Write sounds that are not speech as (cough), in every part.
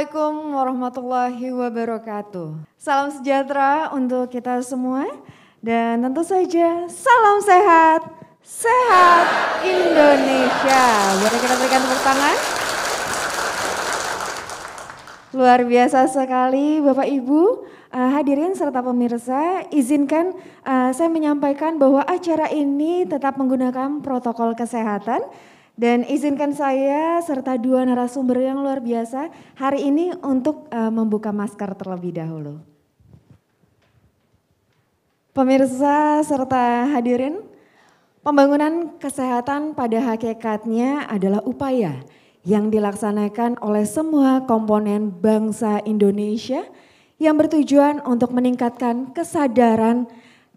Assalamualaikum warahmatullahi wabarakatuh. Salam sejahtera untuk kita semua dan tentu saja salam sehat, sehat Indonesia. Boleh kita berikan tepuk tangan? Luar biasa sekali Bapak Ibu, uh, hadirin serta pemirsa, izinkan uh, saya menyampaikan bahwa acara ini tetap menggunakan protokol kesehatan dan izinkan saya serta dua narasumber yang luar biasa hari ini untuk uh, membuka masker terlebih dahulu. Pemirsa serta hadirin, pembangunan kesehatan pada hakikatnya adalah upaya yang dilaksanakan oleh semua komponen bangsa Indonesia yang bertujuan untuk meningkatkan kesadaran,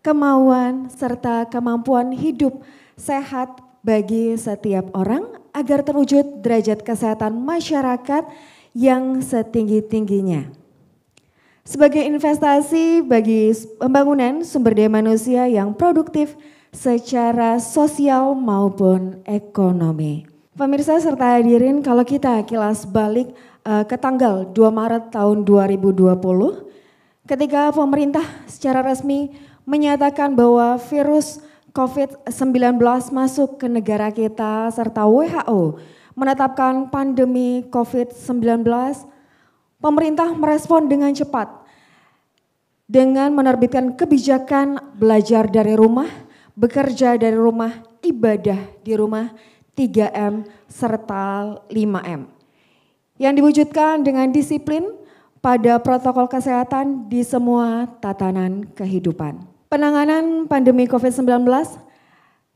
kemauan, serta kemampuan hidup sehat bagi setiap orang agar terwujud derajat kesehatan masyarakat yang setinggi-tingginya. Sebagai investasi bagi pembangunan sumber daya manusia yang produktif secara sosial maupun ekonomi. Pemirsa serta hadirin kalau kita kilas balik uh, ke tanggal 2 Maret tahun 2020 ketika pemerintah secara resmi menyatakan bahwa virus COVID-19 masuk ke negara kita serta WHO menetapkan pandemi COVID-19, pemerintah merespon dengan cepat dengan menerbitkan kebijakan belajar dari rumah, bekerja dari rumah, ibadah di rumah, 3M serta 5M. Yang diwujudkan dengan disiplin pada protokol kesehatan di semua tatanan kehidupan. Penanganan pandemi COVID-19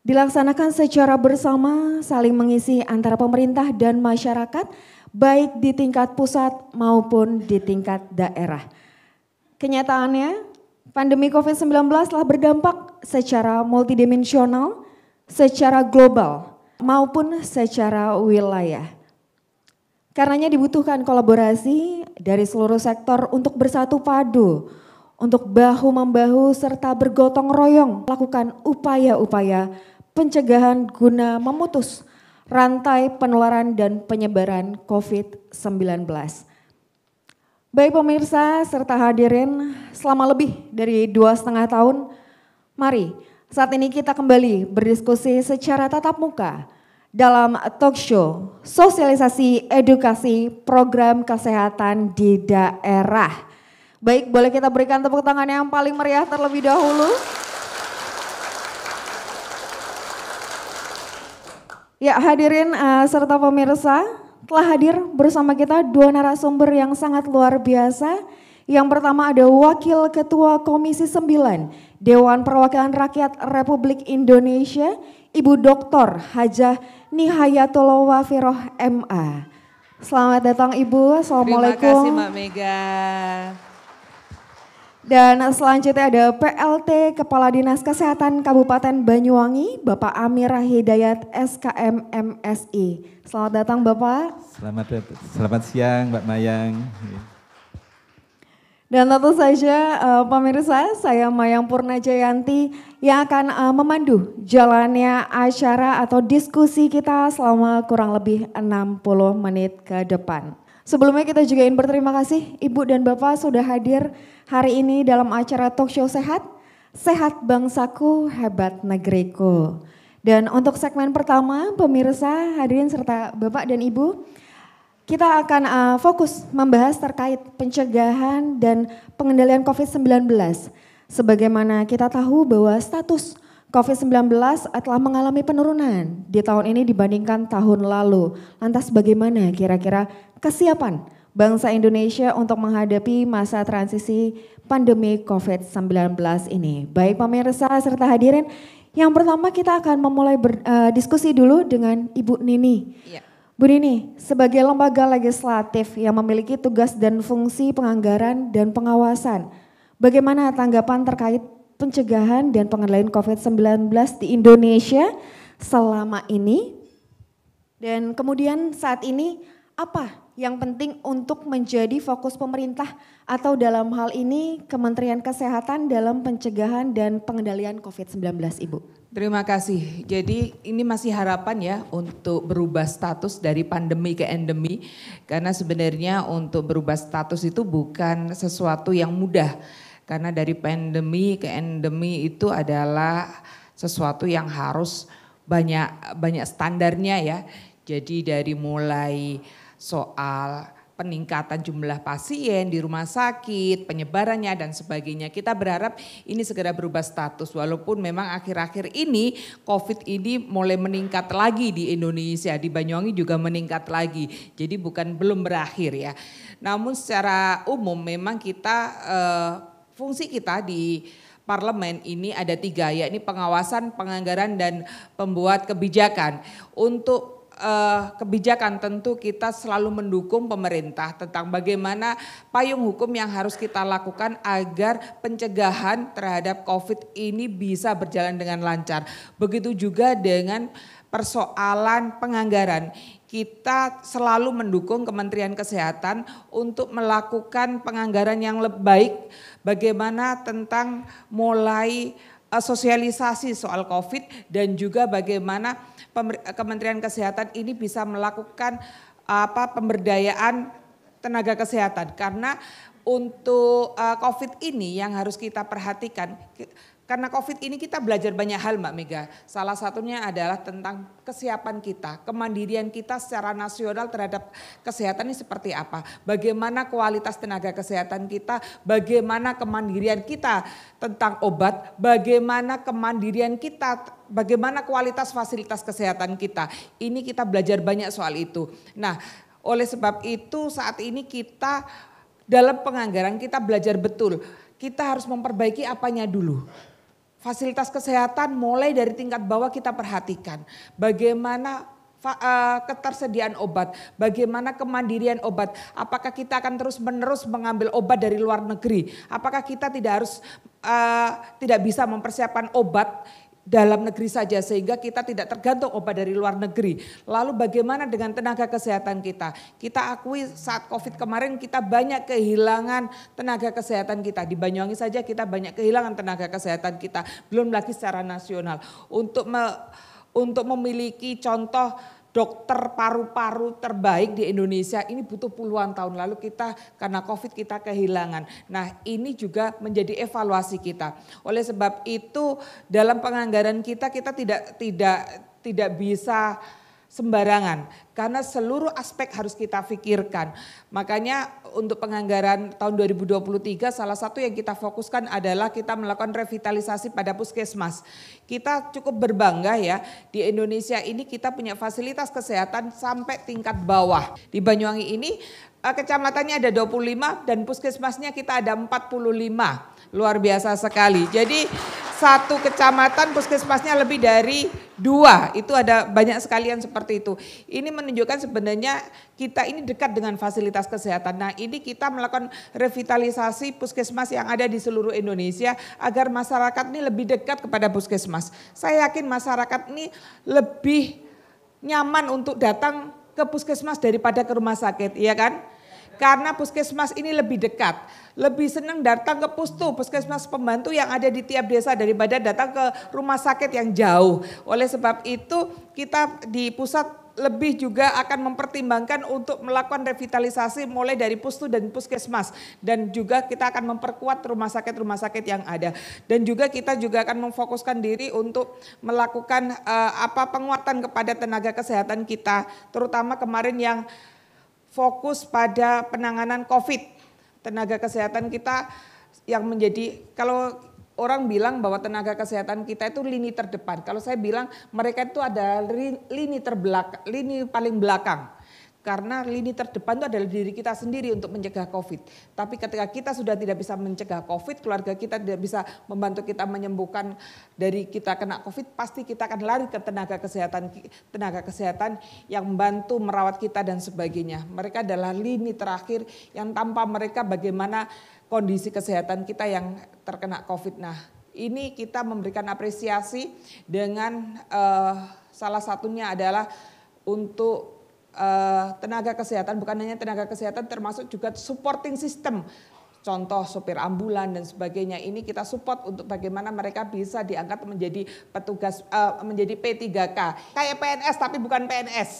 dilaksanakan secara bersama saling mengisi antara pemerintah dan masyarakat baik di tingkat pusat maupun di tingkat daerah. Kenyataannya, pandemi COVID-19 telah berdampak secara multidimensional, secara global, maupun secara wilayah. Karenanya dibutuhkan kolaborasi dari seluruh sektor untuk bersatu padu untuk bahu-membahu serta bergotong royong lakukan upaya-upaya pencegahan guna memutus rantai penularan dan penyebaran COVID-19. Baik pemirsa serta hadirin, selama lebih dari dua setengah tahun, mari saat ini kita kembali berdiskusi secara tatap muka dalam talk show sosialisasi edukasi program kesehatan di daerah Baik, boleh kita berikan tepuk tangan yang paling meriah terlebih dahulu. Ya, hadirin uh, serta pemirsa, telah hadir bersama kita dua narasumber yang sangat luar biasa. Yang pertama ada Wakil Ketua Komisi 9 Dewan Perwakilan Rakyat Republik Indonesia, Ibu Dr. Hajah Nihayatullah Wafiroh MA. Selamat datang Ibu, Assalamualaikum. Terima kasih Mbak Mega. Dan selanjutnya ada PLT Kepala Dinas Kesehatan Kabupaten Banyuwangi, Bapak Amir Hidayat SKM MSI. Selamat datang Bapak. Selamat selamat siang Mbak Mayang. Dan tentu saja uh, pemirsa, saya Mayang Purnajayanti yang akan uh, memandu jalannya acara atau diskusi kita selama kurang lebih 60 menit ke depan. Sebelumnya kita juga ingin berterima kasih Ibu dan Bapak sudah hadir hari ini dalam acara talk show sehat. Sehat bangsaku, hebat negeriku. Dan untuk segmen pertama pemirsa hadirin serta Bapak dan Ibu, kita akan uh, fokus membahas terkait pencegahan dan pengendalian COVID-19. Sebagaimana kita tahu bahwa status COVID-19 telah mengalami penurunan di tahun ini dibandingkan tahun lalu. Lantas bagaimana kira-kira kesiapan bangsa Indonesia untuk menghadapi masa transisi pandemi COVID-19 ini. Baik pemirsa serta hadirin, yang pertama kita akan memulai eh, diskusi uh, dulu dengan Ibu Nini. Ya. Bu Nini, sebagai lembaga legislatif yang memiliki tugas dan fungsi penganggaran dan pengawasan, bagaimana tanggapan terkait pencegahan dan pengendalian COVID-19 di Indonesia selama ini? Dan kemudian saat ini apa yang penting untuk menjadi fokus pemerintah atau dalam hal ini Kementerian Kesehatan dalam pencegahan dan pengendalian COVID-19 Ibu. Terima kasih. Jadi ini masih harapan ya untuk berubah status dari pandemi ke endemi karena sebenarnya untuk berubah status itu bukan sesuatu yang mudah karena dari pandemi ke endemi itu adalah sesuatu yang harus banyak banyak standarnya ya. Jadi dari mulai soal peningkatan jumlah pasien di rumah sakit, penyebarannya dan sebagainya. Kita berharap ini segera berubah status walaupun memang akhir-akhir ini Covid ini mulai meningkat lagi di Indonesia, di Banyuwangi juga meningkat lagi. Jadi bukan belum berakhir ya. Namun secara umum memang kita eh, fungsi kita di parlemen ini ada tiga yakni pengawasan, penganggaran dan pembuat kebijakan. Untuk uh, kebijakan tentu kita selalu mendukung pemerintah tentang bagaimana payung hukum yang harus kita lakukan agar pencegahan terhadap COVID ini bisa berjalan dengan lancar. Begitu juga dengan persoalan penganggaran. Kita selalu mendukung Kementerian Kesehatan untuk melakukan penganggaran yang lebih baik bagaimana tentang mulai Eh, sosialisasi soal COVID dan juga bagaimana Kementerian Kesehatan ini bisa melakukan eh, apa pemberdayaan tenaga kesehatan karena untuk eh, COVID ini yang harus kita perhatikan karena COVID ini kita belajar banyak hal Mbak Mega. Salah satunya adalah tentang kesiapan kita, kemandirian kita secara nasional terhadap kesehatan ini seperti apa. Bagaimana kualitas tenaga kesehatan kita, bagaimana kemandirian kita tentang obat, bagaimana kemandirian kita bagaimana kualitas fasilitas kesehatan kita. Ini kita belajar banyak soal itu. Nah, oleh sebab itu saat ini kita dalam penganggaran kita belajar betul kita harus memperbaiki apanya dulu fasilitas kesehatan mulai dari tingkat bawah kita perhatikan. Bagaimana eh, ketersediaan obat, bagaimana kemandirian obat, apakah kita akan terus-menerus mengambil obat dari luar negeri, apakah kita tidak harus uh, tidak bisa mempersiapkan obat dalam negeri saja sehingga kita tidak tergantung obat dari luar negeri. Lalu bagaimana dengan tenaga kesehatan kita? Kita akui saat Covid kemarin kita banyak kehilangan tenaga kesehatan kita. Di Banyuwangi saja kita banyak kehilangan tenaga kesehatan kita, belum lagi secara nasional. Untuk me, untuk memiliki contoh dokter paru-paru terbaik di Indonesia ini butuh puluhan tahun lalu kita karena Covid kita kehilangan. Nah, ini juga menjadi evaluasi kita. Oleh sebab itu dalam penganggaran kita kita tidak tidak tidak bisa sembarangan karena seluruh aspek harus kita pikirkan. Makanya untuk penganggaran tahun 2023 salah satu yang kita fokuskan adalah kita melakukan revitalisasi pada puskesmas. Kita cukup berbangga ya di Indonesia ini kita punya fasilitas kesehatan sampai tingkat bawah. Di Banyuwangi ini eh, kecamatannya ada 25 dan puskesmasnya kita ada 45. Luar biasa sekali. Jadi satu kecamatan puskesmasnya lebih dari dua. Itu ada banyak sekalian seperti itu. Ini menunjukkan sebenarnya kita ini dekat dengan fasilitas kesehatan. Nah ini kita melakukan revitalisasi puskesmas yang ada di seluruh Indonesia agar masyarakat ini lebih dekat kepada puskesmas. Saya yakin masyarakat ini lebih nyaman untuk datang ke puskesmas daripada ke rumah sakit, iya kan? Karena puskesmas ini lebih dekat, lebih senang datang ke pustu, puskesmas pembantu yang ada di tiap desa daripada datang ke rumah sakit yang jauh. Oleh sebab itu kita di pusat lebih juga akan mempertimbangkan untuk melakukan revitalisasi mulai dari pustu dan puskesmas dan juga kita akan memperkuat rumah sakit-rumah sakit yang ada dan juga kita juga akan memfokuskan diri untuk melakukan uh, apa penguatan kepada tenaga kesehatan kita terutama kemarin yang fokus pada penanganan COVID. Tenaga kesehatan kita yang menjadi kalau orang bilang bahwa tenaga kesehatan kita itu lini terdepan. Kalau saya bilang mereka itu ada lini terbelakang, lini paling belakang. Karena lini terdepan itu adalah diri kita sendiri untuk mencegah COVID. Tapi ketika kita sudah tidak bisa mencegah COVID, keluarga kita tidak bisa membantu kita menyembuhkan dari kita kena COVID, pasti kita akan lari ke tenaga kesehatan tenaga kesehatan yang membantu merawat kita dan sebagainya. Mereka adalah lini terakhir yang tanpa mereka bagaimana kondisi kesehatan kita yang terkena COVID. Nah, ini kita memberikan apresiasi dengan uh, salah satunya adalah untuk Eh, tenaga kesehatan, bukan hanya tenaga kesehatan termasuk juga supporting system. Contoh sopir ambulan dan sebagainya ini kita support untuk bagaimana mereka bisa diangkat menjadi petugas uh, menjadi P3K. Kayak PNS tapi bukan PNS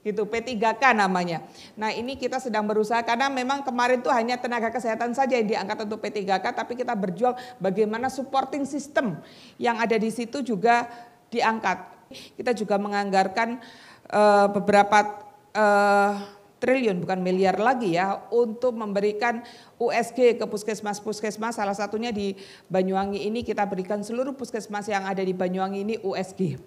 gitu P3K namanya. Nah ini kita sedang berusaha karena memang kemarin tuh hanya tenaga kesehatan saja yang diangkat untuk P3K tapi kita berjuang bagaimana supporting system yang ada di situ juga diangkat. Kita juga menganggarkan uh, beberapa uh, triliun bukan miliar lagi ya untuk memberikan USG ke puskesmas-puskesmas salah satunya di Banyuwangi ini kita berikan seluruh puskesmas yang ada di Banyuwangi ini USG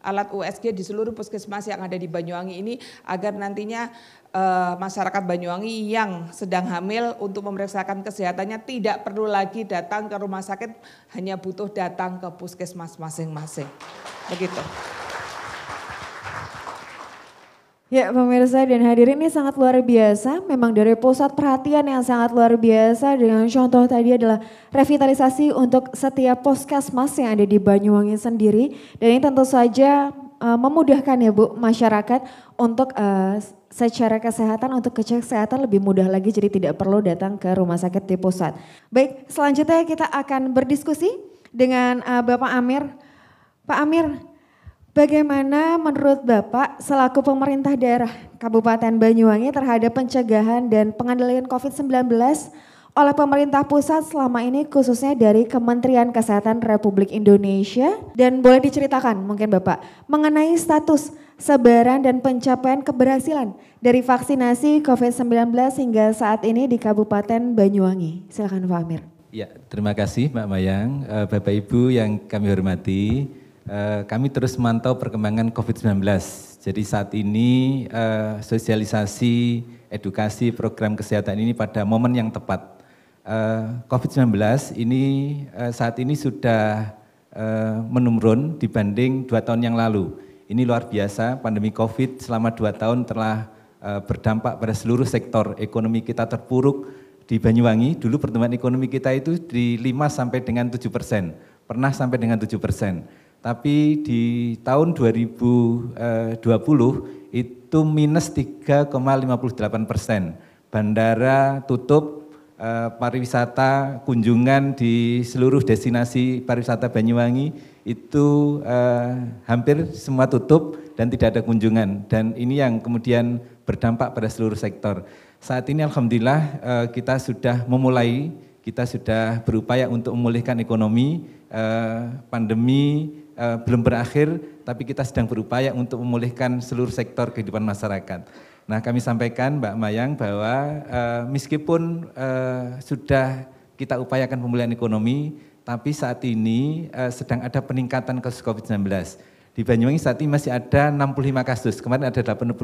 alat USG di seluruh puskesmas yang ada di Banyuwangi ini agar nantinya e, masyarakat Banyuwangi yang sedang hamil untuk memeriksakan kesehatannya tidak perlu lagi datang ke rumah sakit hanya butuh datang ke puskesmas masing-masing. Begitu. Ya pemirsa dan hadirin ini sangat luar biasa, memang dari pusat perhatian yang sangat luar biasa dengan contoh tadi adalah revitalisasi untuk setiap poskesmas yang ada di Banyuwangi sendiri dan ini tentu saja uh, memudahkan ya Bu masyarakat untuk uh, secara kesehatan untuk kecek kesehatan lebih mudah lagi jadi tidak perlu datang ke rumah sakit di pusat. Baik selanjutnya kita akan berdiskusi dengan uh, Bapak Amir. Pak Amir, Bagaimana menurut Bapak selaku pemerintah daerah Kabupaten Banyuwangi terhadap pencegahan dan pengendalian COVID-19 oleh pemerintah pusat selama ini khususnya dari Kementerian Kesehatan Republik Indonesia dan boleh diceritakan mungkin Bapak mengenai status sebaran dan pencapaian keberhasilan dari vaksinasi COVID-19 hingga saat ini di Kabupaten Banyuwangi. Silakan Pak Amir. Ya, terima kasih Mbak Mayang, eh, Bapak Ibu yang kami hormati. Eh, kami terus memantau perkembangan COVID-19. Jadi saat ini eh, sosialisasi, edukasi, program kesehatan ini pada momen yang tepat. Eh, COVID-19 ini saat ini sudah menurun dibanding dua tahun yang lalu. Ini luar biasa, pandemi COVID selama dua tahun telah berdampak pada seluruh sektor. Ekonomi kita terpuruk di Banyuwangi, dulu pertumbuhan ekonomi kita itu di 5 sampai dengan 7 persen, pernah sampai dengan 7 persen. Tapi di tahun 2020 eh, itu minus 3,58 persen. Bandara tutup, eh, pariwisata, kunjungan di seluruh destinasi pariwisata Banyuwangi itu eh, hampir semua tutup dan tidak ada kunjungan. Dan ini yang kemudian berdampak pada seluruh sektor. Saat ini Alhamdulillah kita sudah memulai, kita sudah berupaya untuk memulihkan ekonomi, eh, pandemi, uh, belum berakhir, tapi kita sedang berupaya untuk memulihkan seluruh sektor kehidupan masyarakat. Nah, kami sampaikan Mbak Mayang bahwa uh, meskipun uh, sudah kita upayakan pemulihan ekonomi, tapi saat ini uh, sedang ada peningkatan kasus COVID-19. Di Banyuwangi saat ini masih ada 65 kasus. Kemarin ada 80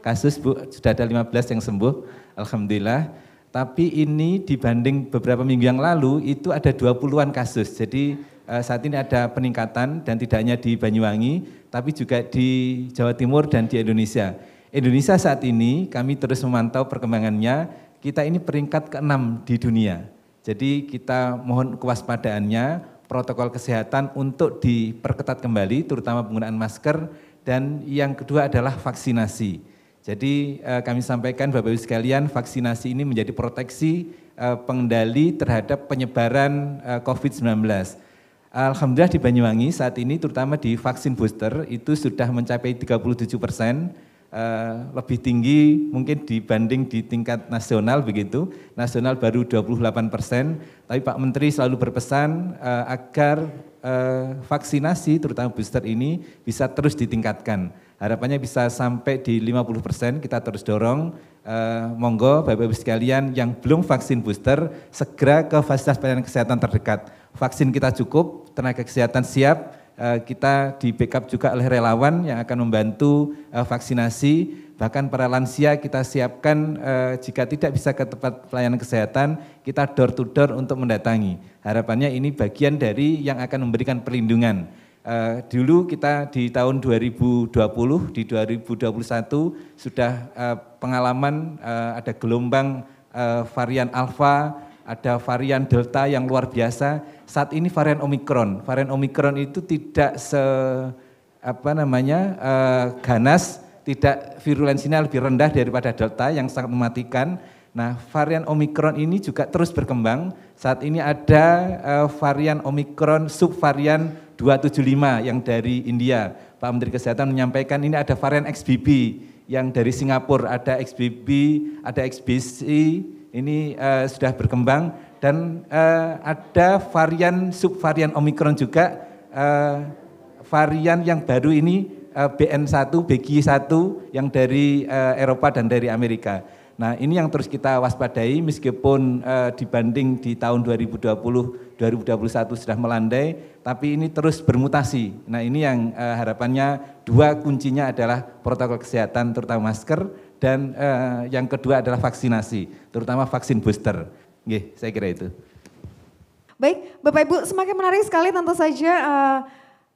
kasus, Bu, sudah ada 15 yang sembuh, alhamdulillah. Tapi ini dibanding beberapa minggu yang lalu itu ada 20-an kasus. Jadi Eh, saat ini ada peningkatan dan tidak hanya di Banyuwangi, tapi juga di Jawa Timur dan di Indonesia. Indonesia saat ini kami terus memantau perkembangannya, kita ini peringkat keenam di dunia. Jadi kita mohon kewaspadaannya, protokol kesehatan untuk diperketat kembali, terutama penggunaan masker, dan yang kedua adalah vaksinasi. Jadi eh, kami sampaikan Bapak-Ibu sekalian, vaksinasi ini menjadi proteksi eh, pengendali terhadap penyebaran eh, COVID-19 Alhamdulillah di Banyuwangi saat ini terutama di vaksin booster itu sudah mencapai 37 persen eh, lebih tinggi mungkin dibanding di tingkat nasional begitu. Nasional baru 28 persen, tapi Pak Menteri selalu berpesan eh, agar eh, vaksinasi terutama booster ini bisa terus ditingkatkan. Harapannya bisa sampai di 50 persen kita terus dorong monggo Bapak-Ibu sekalian yang belum vaksin booster segera ke fasilitas pelayanan kesehatan terdekat vaksin kita cukup, tenaga kesehatan siap, eh, kita di backup juga oleh relawan yang akan membantu eh, vaksinasi. Bahkan para lansia kita siapkan eh, jika tidak bisa ke tempat pelayanan kesehatan, kita door to door untuk mendatangi. Harapannya ini bagian dari yang akan memberikan perlindungan. dulu kita di tahun 2020, di 2021 sudah pengalaman ada gelombang varian alfa ada varian delta yang luar biasa. Saat ini varian omikron. Varian omikron itu tidak se apa namanya uh, ganas, tidak virulensinya lebih rendah daripada delta yang sangat mematikan. Nah, varian omikron ini juga terus berkembang. Saat ini ada uh, varian omikron subvarian 275 yang dari India. Pak Menteri Kesehatan menyampaikan ini ada varian XBB yang dari Singapura, ada XBB, ada XBC, ini uh, sudah berkembang dan uh, ada varian subvarian Omikron juga uh, varian yang baru ini uh, BN1, BG1 yang dari uh, Eropa dan dari Amerika. Nah, ini yang terus kita waspadai meskipun uh, dibanding di tahun 2020 2021 sudah melandai, tapi ini terus bermutasi. Nah, ini yang uh, harapannya dua kuncinya adalah protokol kesehatan terutama masker dan uh, yang kedua adalah vaksinasi, terutama vaksin booster. Nggih, saya kira itu. Baik, Bapak Ibu, semakin menarik sekali tentu saja uh,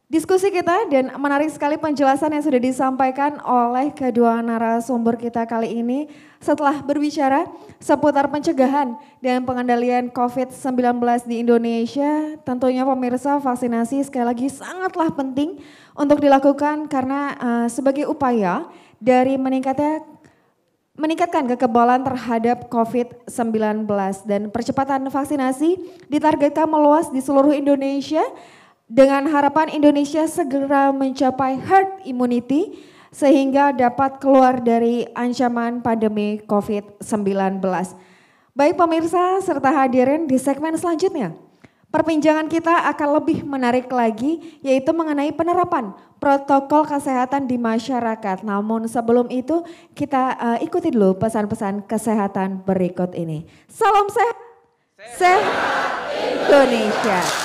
diskusi kita dan menarik sekali penjelasan yang sudah disampaikan oleh kedua narasumber kita kali ini setelah berbicara seputar pencegahan dan pengendalian COVID-19 di Indonesia. Tentunya pemirsa vaksinasi sekali lagi sangatlah penting untuk dilakukan karena uh, sebagai upaya dari meningkatnya meningkatkan kekebalan terhadap COVID-19 dan percepatan vaksinasi ditargetkan meluas di seluruh Indonesia dengan harapan Indonesia segera mencapai herd immunity sehingga dapat keluar dari ancaman pandemi COVID-19. Baik pemirsa serta hadirin di segmen selanjutnya. Perbincangan kita akan lebih menarik lagi yaitu mengenai penerapan protokol kesehatan di masyarakat. Namun sebelum itu kita uh, ikuti dulu pesan-pesan kesehatan berikut ini. Salam sehat, sehat Indonesia.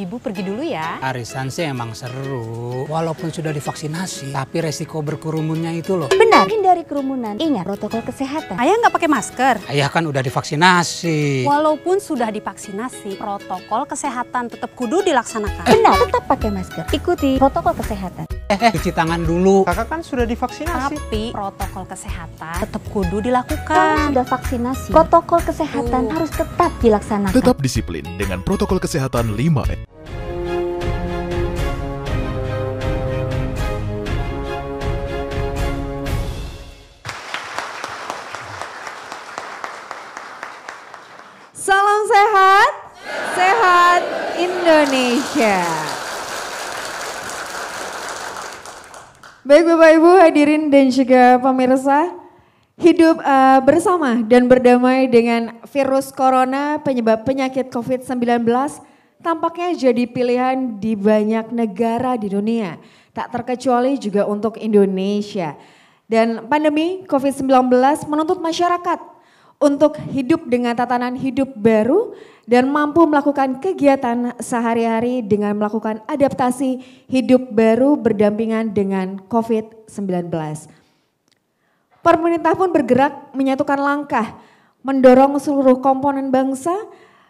Ibu pergi dulu ya. Arisan sih emang seru. Walaupun sudah divaksinasi, tapi resiko berkerumunnya itu loh. Benar, hindari kerumunan. Ingat protokol kesehatan. Ayah nggak pakai masker. Ayah kan udah divaksinasi. Walaupun sudah divaksinasi, protokol kesehatan tetap kudu dilaksanakan. Benar, tetap pakai masker. Ikuti protokol kesehatan. Eh, eh, cuci tangan dulu. Kakak kan sudah divaksinasi. Tapi protokol kesehatan tetap kudu dilakukan. Sudah vaksinasi, protokol kesehatan uh. harus tetap dilaksanakan. Tetap disiplin dengan protokol kesehatan 5M. sehat, sehat Indonesia. Baik Bapak Ibu hadirin dan juga pemirsa, hidup uh, bersama dan berdamai dengan virus corona penyebab penyakit COVID-19 tampaknya jadi pilihan di banyak negara di dunia, tak terkecuali juga untuk Indonesia. Dan pandemi COVID-19 menuntut masyarakat untuk hidup dengan tatanan hidup baru dan mampu melakukan kegiatan sehari-hari dengan melakukan adaptasi hidup baru berdampingan dengan COVID-19. Pemerintah pun bergerak menyatukan langkah, mendorong seluruh komponen bangsa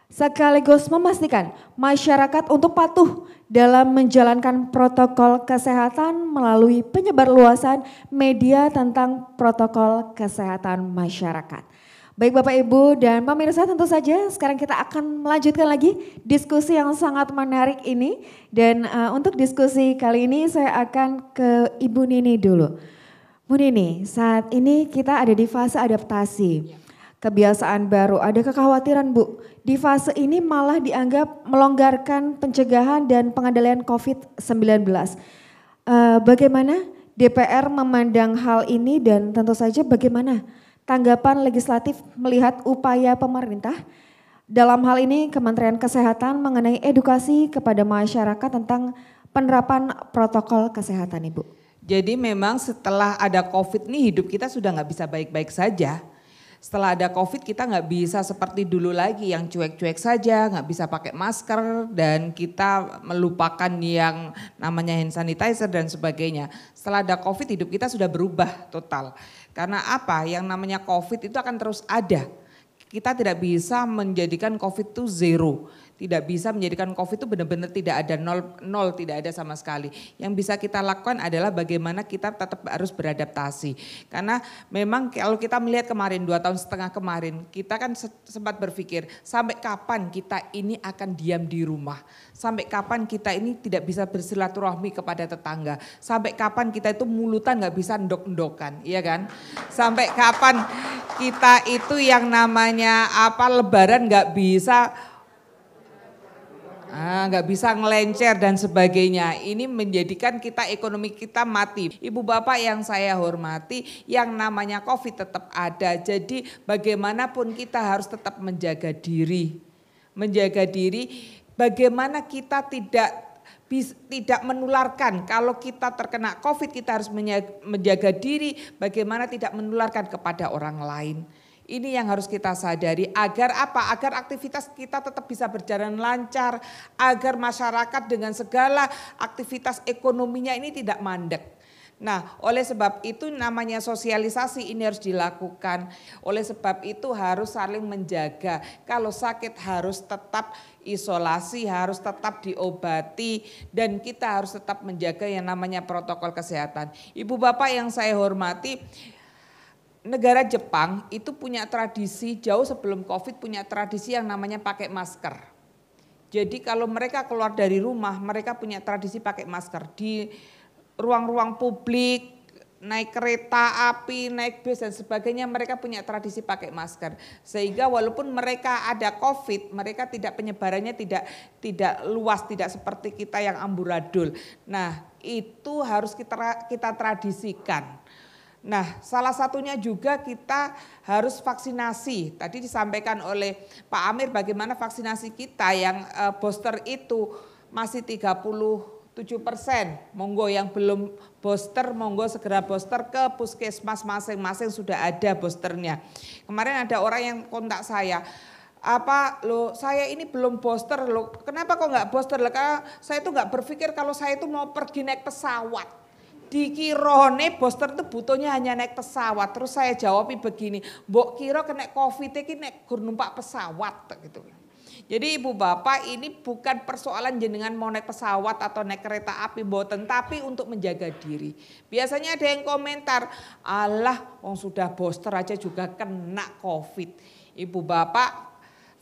sekaligus memastikan masyarakat untuk patuh dalam menjalankan protokol kesehatan melalui penyebar luasan media tentang protokol kesehatan masyarakat. Baik Bapak Ibu dan pemirsa tentu saja sekarang kita akan melanjutkan lagi diskusi yang sangat menarik ini. Dan uh, untuk diskusi kali ini saya akan ke Ibu Nini dulu. Bu Nini, saat ini kita ada di fase adaptasi. Iya. Kebiasaan baru, ada kekhawatiran Bu. Di fase ini malah dianggap melonggarkan pencegahan dan pengendalian COVID-19. Uh, eh, bagaimana DPR memandang hal ini dan tentu saja bagaimana tanggapan legislatif melihat upaya pemerintah dalam hal ini Kementerian Kesehatan mengenai edukasi kepada masyarakat tentang penerapan protokol kesehatan Ibu. Jadi memang setelah ada COVID nih hidup kita sudah nggak bisa baik-baik saja. Setelah ada COVID kita nggak bisa seperti dulu lagi yang cuek-cuek saja, nggak bisa pakai masker dan kita melupakan yang namanya hand sanitizer dan sebagainya. Setelah ada COVID hidup kita sudah berubah total. Karena apa? Yang namanya COVID itu akan terus ada. Kita tidak bisa menjadikan COVID itu zero tidak bisa menjadikan COVID itu benar-benar tidak ada nol, nol tidak ada sama sekali. Yang bisa kita lakukan adalah bagaimana kita tetap harus beradaptasi. Karena memang kalau kita melihat kemarin dua tahun setengah kemarin, kita kan sempat berpikir sampai kapan kita ini akan diam di rumah, sampai kapan kita ini tidak bisa bersilaturahmi kepada tetangga, sampai kapan kita itu mulutan nggak bisa ndok-ndokan, iya kan? Sampai kapan kita itu yang namanya apa lebaran nggak bisa Ah, bisa ngelencer dan sebagainya. Ini menjadikan kita ekonomi kita mati. Ibu bapak yang saya hormati, yang namanya COVID tetap ada. Jadi bagaimanapun kita harus tetap menjaga diri, menjaga diri. Bagaimana kita tidak tidak menularkan. Kalau kita terkena COVID, kita harus menjaga diri. Bagaimana tidak menularkan kepada orang lain? Ini yang harus kita sadari agar apa? Agar aktivitas kita tetap bisa berjalan lancar, agar masyarakat dengan segala aktivitas ekonominya ini tidak mandek. Nah, oleh sebab itu namanya sosialisasi ini harus dilakukan. Oleh sebab itu harus saling menjaga. Kalau sakit harus tetap isolasi, harus tetap diobati dan kita harus tetap menjaga yang namanya protokol kesehatan. Ibu bapak yang saya hormati, negara Jepang itu punya tradisi jauh sebelum Covid punya tradisi yang namanya pakai masker. Jadi kalau mereka keluar dari rumah, mereka punya tradisi pakai masker di ruang-ruang publik, naik kereta api, naik bus dan sebagainya mereka punya tradisi pakai masker. Sehingga walaupun mereka ada Covid, mereka tidak penyebarannya tidak tidak luas, tidak seperti kita yang amburadul. Nah, itu harus kita kita tradisikan. Nah, salah satunya juga kita harus vaksinasi. Tadi disampaikan oleh Pak Amir bagaimana vaksinasi kita yang eh, booster itu masih 37 persen. Monggo yang belum booster, monggo segera booster ke puskesmas masing-masing sudah ada boosternya. Kemarin ada orang yang kontak saya, apa lo saya ini belum booster lo kenapa kok nggak booster lo karena saya itu nggak berpikir kalau saya itu mau pergi naik pesawat dikirone booster itu butuhnya hanya naik pesawat. Terus saya jawabi begini, mbok kira kena covid ini naik gur numpak pesawat gitu. Jadi ibu bapak ini bukan persoalan jenengan mau naik pesawat atau naik kereta api boten tapi untuk menjaga diri. Biasanya ada yang komentar, "Allah, wong sudah booster aja juga kena Covid." Ibu bapak,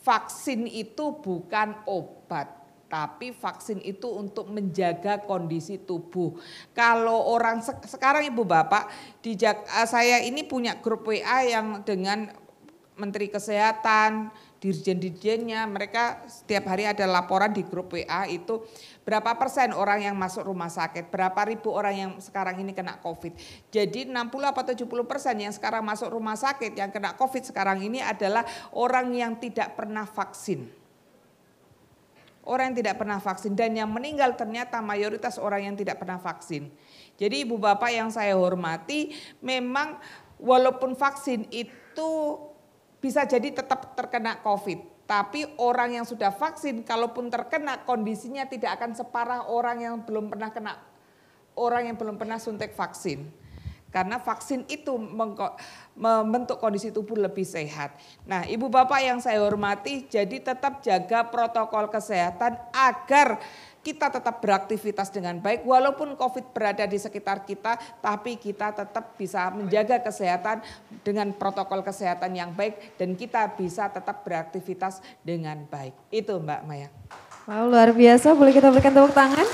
vaksin itu bukan obat tapi vaksin itu untuk menjaga kondisi tubuh. Kalau orang se sekarang Ibu Bapak, di Jak eh, saya ini punya grup WA yang dengan Menteri Kesehatan, dirjen-dirjennya, mereka setiap hari ada laporan di grup WA itu berapa persen orang yang masuk rumah sakit, berapa ribu orang yang sekarang ini kena COVID. Jadi 60 atau 70 persen yang sekarang masuk rumah sakit yang kena COVID sekarang ini adalah orang yang tidak pernah vaksin orang yang tidak pernah vaksin dan yang meninggal ternyata mayoritas orang yang tidak pernah vaksin. Jadi ibu bapak yang saya hormati memang walaupun vaksin itu bisa jadi tetap terkena COVID. Tapi orang yang sudah vaksin kalaupun terkena kondisinya tidak akan separah orang yang belum pernah kena orang yang belum pernah suntik vaksin. Karena vaksin itu membentuk kondisi tubuh lebih sehat. Nah, Ibu Bapak yang saya hormati, jadi tetap jaga protokol kesehatan agar kita tetap beraktivitas dengan baik walaupun Covid berada di sekitar kita tapi kita tetap bisa menjaga kesehatan dengan protokol kesehatan yang baik dan kita bisa tetap beraktivitas dengan baik. Itu Mbak Maya. Wow, luar biasa. Boleh kita berikan tepuk tangan?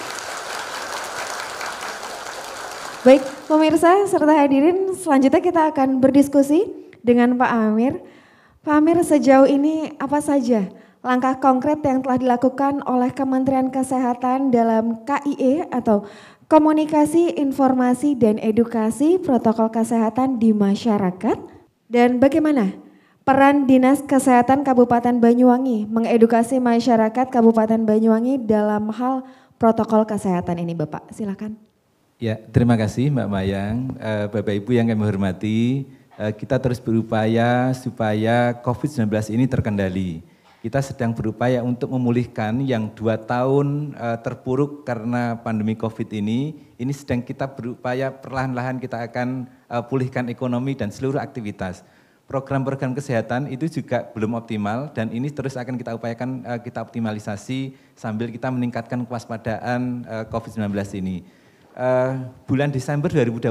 Baik, pemirsa serta hadirin, selanjutnya kita akan berdiskusi dengan Pak Amir. Pak Amir, sejauh ini apa saja langkah konkret yang telah dilakukan oleh Kementerian Kesehatan dalam KIE atau Komunikasi, Informasi, dan Edukasi Protokol Kesehatan di Masyarakat? Dan bagaimana peran Dinas Kesehatan Kabupaten Banyuwangi mengedukasi masyarakat Kabupaten Banyuwangi dalam hal protokol kesehatan ini Bapak? Silakan. Ya, terima kasih Mbak Mayang, eh, Bapak Ibu yang kami hormati. Eh, kita terus berupaya supaya COVID-19 ini terkendali. Kita sedang berupaya untuk memulihkan yang dua tahun uh, terpuruk karena pandemi COVID ini. Ini sedang kita berupaya perlahan-lahan kita akan pulihkan ekonomi dan seluruh aktivitas. Program-program kesehatan itu juga belum optimal dan ini terus akan kita upayakan kita optimalisasi sambil kita meningkatkan kewaspadaan uh, COVID-19 ini uh, bulan Desember 2021,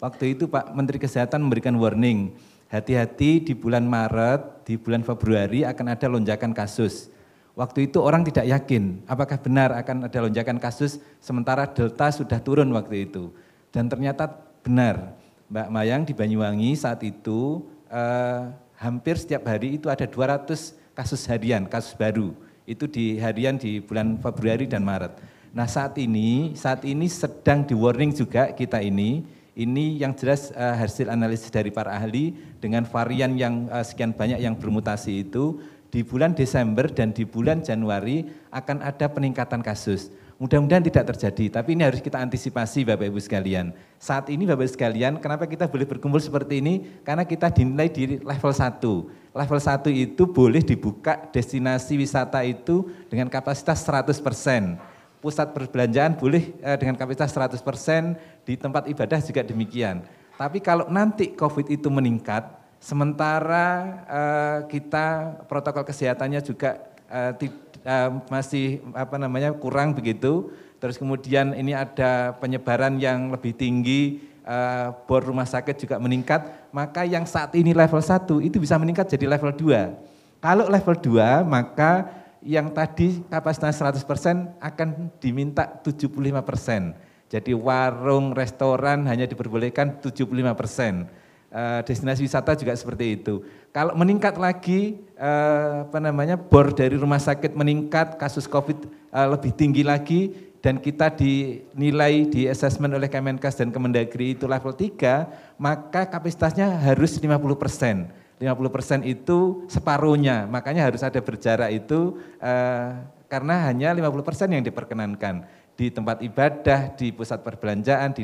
waktu itu Pak Menteri Kesehatan memberikan warning, hati-hati di bulan Maret, di bulan Februari akan ada lonjakan kasus. Waktu itu orang tidak yakin apakah benar akan ada lonjakan kasus sementara delta sudah turun waktu itu. Dan ternyata benar, Mbak Mayang di Banyuwangi saat itu eh, hampir setiap hari itu ada 200 kasus harian, kasus baru. Itu di harian di bulan Februari dan Maret. Nah saat ini, saat ini sedang di warning juga kita ini, ini yang jelas uh, hasil analisis dari para ahli dengan varian yang uh, sekian banyak yang bermutasi itu di bulan Desember dan di bulan Januari akan ada peningkatan kasus. Mudah-mudahan tidak terjadi, tapi ini harus kita antisipasi Bapak Ibu sekalian. Saat ini Bapak Ibu sekalian, kenapa kita boleh berkumpul seperti ini? Karena kita dinilai di level 1. Level 1 itu boleh dibuka destinasi wisata itu dengan kapasitas 100 persen pusat perbelanjaan boleh eh, dengan kapasitas 100%, di tempat ibadah juga demikian. Tapi kalau nanti COVID itu meningkat, sementara eh, kita protokol kesehatannya juga eh, masih apa namanya kurang begitu, terus kemudian ini ada penyebaran yang lebih tinggi, Uh, bor rumah sakit juga meningkat, maka yang saat ini level 1 itu bisa meningkat jadi level 2. Kalau level 2 maka yang tadi kapasitas 100% akan diminta 75%. Jadi warung, restoran hanya diperbolehkan 75%. Uh, eh, destinasi wisata juga seperti itu. Kalau meningkat lagi, eh, apa namanya, bor dari rumah sakit meningkat, kasus COVID eh, lebih tinggi lagi, dan kita dinilai di assessment oleh Kemenkes dan Kemendagri itu level 3, maka kapasitasnya harus 50 persen. 50% itu separuhnya, makanya harus ada berjarak itu eh, karena hanya 50% yang diperkenankan di tempat ibadah, di pusat perbelanjaan, di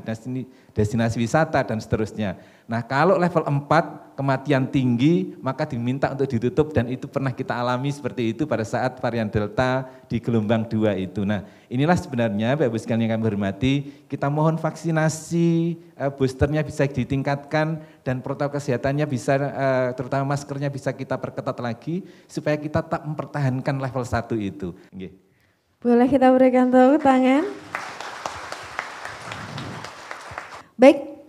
destinasi wisata, dan seterusnya. Nah kalau level 4 kematian tinggi maka diminta untuk ditutup dan itu pernah kita alami seperti itu pada saat varian Delta di gelombang 2 itu. Nah inilah sebenarnya Bapak-Ibu sekalian yang kami hormati, kita mohon vaksinasi eh, boosternya bisa ditingkatkan dan protokol kesehatannya bisa eh, terutama maskernya bisa kita perketat lagi supaya kita tak mempertahankan level 1 itu. Okay. Boleh kita berikan tepuk tangan? Baik,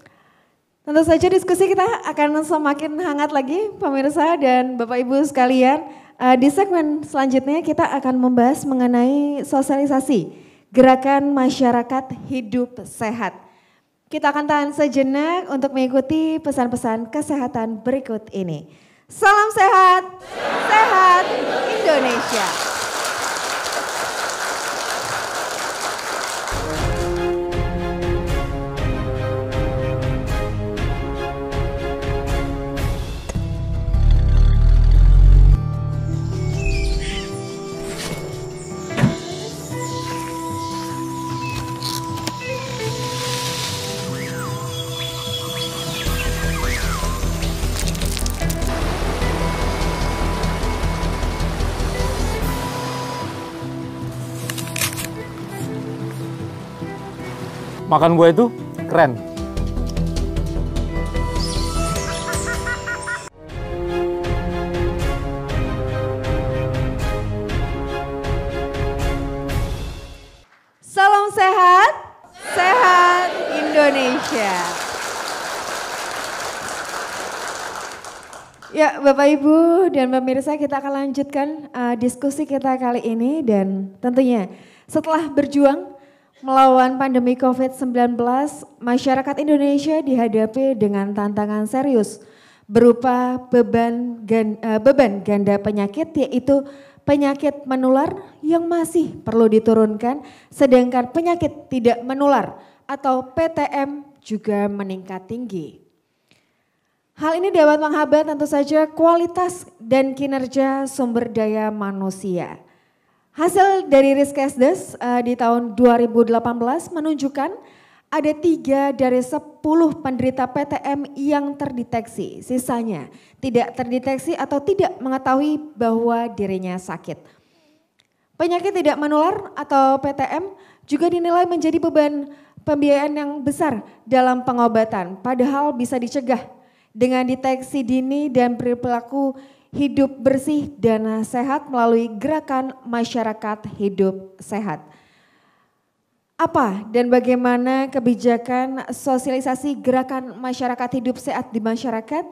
tentu saja diskusi kita akan semakin hangat lagi pemirsa dan Bapak Ibu sekalian. Eh, di segmen selanjutnya kita akan membahas mengenai sosialisasi gerakan masyarakat hidup sehat. Kita akan tahan sejenak untuk mengikuti pesan-pesan kesehatan berikut ini. Salam sehat, sehat, sehat Indonesia. Indonesia. makan gue itu keren. Salam sehat, sehat Indonesia. Ya, Bapak Ibu dan pemirsa, kita akan lanjutkan uh, diskusi kita kali ini dan tentunya setelah berjuang Melawan pandemi COVID-19, masyarakat Indonesia dihadapi dengan tantangan serius berupa beban ganda, eh, beban ganda penyakit yaitu penyakit menular yang masih perlu diturunkan sedangkan penyakit tidak menular atau PTM juga meningkat tinggi. Hal ini dapat menghambat tentu saja kualitas dan kinerja sumber daya manusia. Hasil dari Riskesdes uh, eh, di tahun 2018 menunjukkan ada tiga dari 10 penderita PTM yang terdeteksi, sisanya tidak terdeteksi atau tidak mengetahui bahwa dirinya sakit. Penyakit tidak menular atau PTM juga dinilai menjadi beban pembiayaan yang besar dalam pengobatan, padahal bisa dicegah dengan deteksi dini dan perilaku hidup bersih dan sehat melalui gerakan masyarakat hidup sehat. Apa dan bagaimana kebijakan sosialisasi gerakan masyarakat hidup sehat di masyarakat?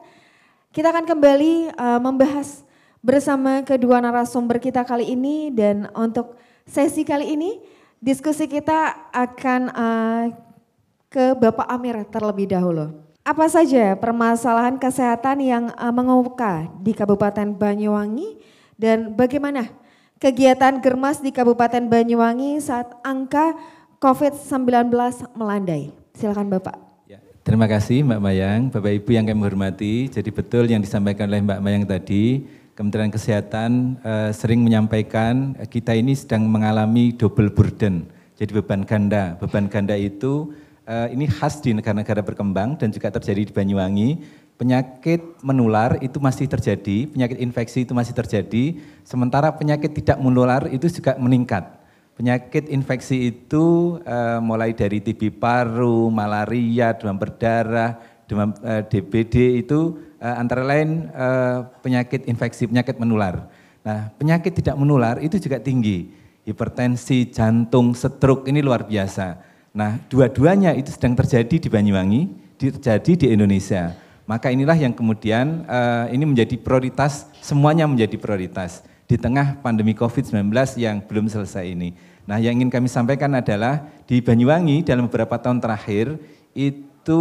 Kita akan kembali uh, membahas bersama kedua narasumber kita kali ini dan untuk sesi kali ini diskusi kita akan uh, ke Bapak Amir terlebih dahulu. Apa saja permasalahan kesehatan yang eh, mengemuka di Kabupaten Banyuwangi dan bagaimana kegiatan germas di Kabupaten Banyuwangi saat angka COVID-19 melandai? Silakan Bapak. Ya, terima kasih Mbak Mayang, Bapak Ibu yang kami hormati. Jadi betul yang disampaikan oleh Mbak Mayang tadi, Kementerian Kesehatan eh, sering menyampaikan eh, kita ini sedang mengalami double burden, jadi beban ganda. Beban ganda itu Eh, ini khas di negara-negara berkembang dan juga terjadi di Banyuwangi. Penyakit menular itu masih terjadi, penyakit infeksi itu masih terjadi, sementara penyakit tidak menular itu juga meningkat. Penyakit infeksi itu eh, mulai dari TB paru, malaria, demam berdarah, demam eh, DBD itu eh, antara lain penyakit infeksi, penyakit menular. Nah, penyakit tidak menular itu juga tinggi. Hipertensi, jantung, stroke ini luar biasa. Nah, dua-duanya itu sedang terjadi di Banyuwangi, terjadi di Indonesia. Maka inilah yang kemudian uh, ini menjadi prioritas, semuanya menjadi prioritas di tengah pandemi COVID-19 yang belum selesai ini. Nah, yang ingin kami sampaikan adalah di Banyuwangi dalam beberapa tahun terakhir itu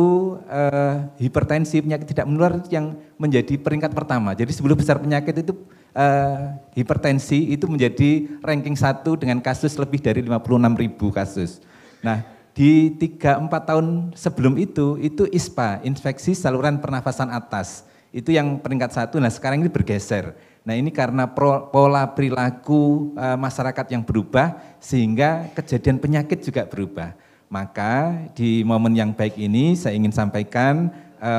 uh, hipertensi penyakit tidak menular yang menjadi peringkat pertama. Jadi sebelum besar penyakit itu uh, hipertensi itu menjadi ranking satu dengan kasus lebih dari 56 ribu kasus. Nah, di 3-4 tahun sebelum itu, itu ISPA, infeksi saluran pernafasan atas. Itu yang peringkat satu, nah sekarang ini bergeser. Nah ini karena pola perilaku e, masyarakat yang berubah, sehingga kejadian penyakit juga berubah. Maka di momen yang baik ini saya ingin sampaikan, e,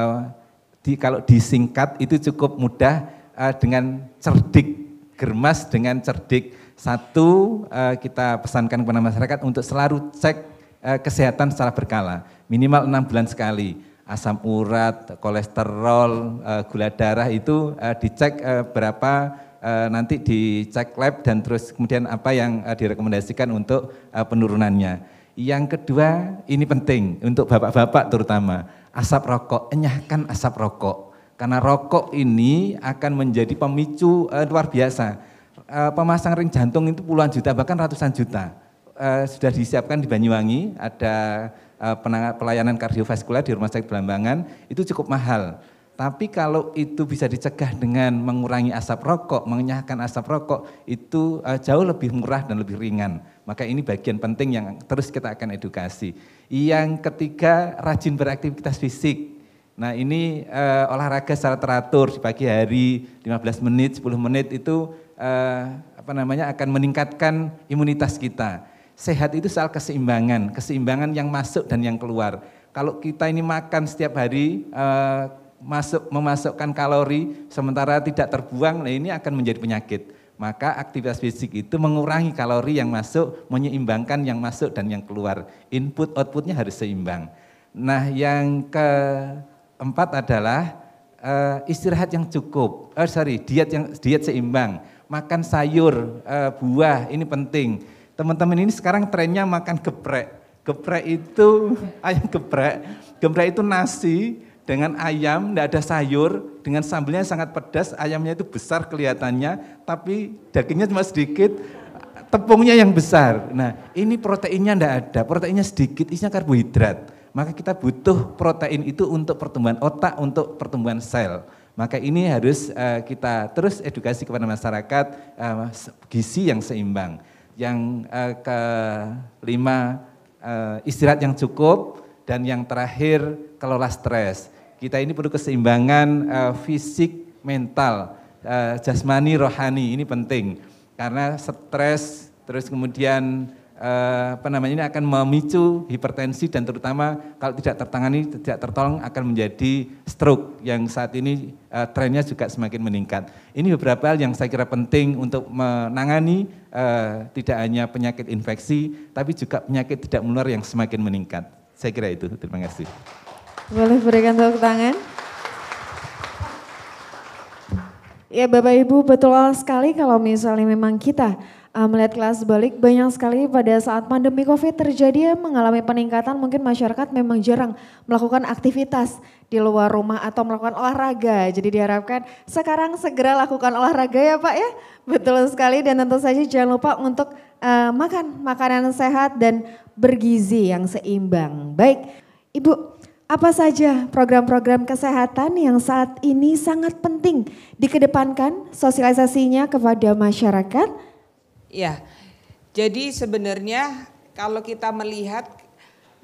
di, kalau disingkat itu cukup mudah e, dengan cerdik germas dengan cerdik. Satu, e, kita pesankan kepada masyarakat untuk selalu cek Eh, kesehatan secara berkala, minimal enam bulan sekali. Asam urat, kolesterol, eh, gula darah itu eh, dicek berapa nanti dicek lab dan terus kemudian apa yang direkomendasikan untuk penurunannya. Yang kedua, ini penting untuk bapak-bapak terutama, asap rokok, enyahkan asap rokok. Karena rokok ini akan menjadi pemicu luar biasa. pemasang ring jantung itu puluhan juta bahkan ratusan juta Eh, sudah disiapkan di Banyuwangi, ada uh, pelayanan kardiovaskular di Rumah Sakit Belambangan, itu cukup mahal. Tapi kalau itu bisa dicegah dengan mengurangi asap rokok, mengenyahkan asap rokok, itu eh, jauh lebih murah dan lebih ringan. Maka ini bagian penting yang terus kita akan edukasi. Yang ketiga, rajin beraktivitas fisik. Nah ini uh, olahraga secara teratur di pagi hari 15 menit, 10 menit itu uh, apa namanya akan meningkatkan imunitas kita Sehat itu soal keseimbangan, keseimbangan yang masuk dan yang keluar. Kalau kita ini makan setiap hari eh, masuk memasukkan kalori sementara tidak terbuang, nah ini akan menjadi penyakit. Maka aktivitas fisik itu mengurangi kalori yang masuk, menyeimbangkan yang masuk dan yang keluar. Input outputnya harus seimbang. Nah yang keempat adalah uh, istirahat yang cukup. Oh sorry, diet yang diet seimbang. Makan sayur, buah ini penting. Teman-teman ini sekarang trennya makan geprek. Geprek itu (laughs) ayam geprek. Geprek itu nasi dengan ayam, tidak ada sayur, dengan sambalnya sangat pedas, ayamnya itu besar kelihatannya, tapi dagingnya cuma sedikit, tepungnya yang besar. Nah, ini proteinnya tidak ada, proteinnya sedikit, isinya karbohidrat. Maka kita butuh protein itu untuk pertumbuhan otak, untuk pertumbuhan sel. Maka ini harus eh, kita terus edukasi kepada masyarakat eh, gizi yang seimbang yang uh, kelima uh, istirahat yang cukup dan yang terakhir kelola stres. Kita ini perlu keseimbangan uh, fisik, mental, uh, jasmani, rohani ini penting karena stres terus kemudian Eh, apa namanya ini akan memicu hipertensi dan terutama kalau tidak tertangani tidak tertolong akan menjadi stroke yang saat ini uh, trennya juga semakin meningkat. Ini beberapa hal yang saya kira penting untuk menangani uh, tidak hanya penyakit infeksi tapi juga penyakit tidak menular yang semakin meningkat. Saya kira itu. Terima kasih. Boleh berikan tepuk tangan. Ya Bapak Ibu betul sekali kalau misalnya memang kita Eh, melihat kelas balik banyak sekali pada saat pandemi COVID terjadi mengalami peningkatan mungkin masyarakat memang jarang melakukan aktivitas di luar rumah atau melakukan olahraga. Jadi diharapkan sekarang segera lakukan olahraga ya Pak ya. Betul sekali dan tentu saja jangan lupa untuk uh, makan makanan sehat dan bergizi yang seimbang. Baik, Ibu apa saja program-program kesehatan yang saat ini sangat penting dikedepankan sosialisasinya kepada masyarakat? Ya, jadi sebenarnya kalau kita melihat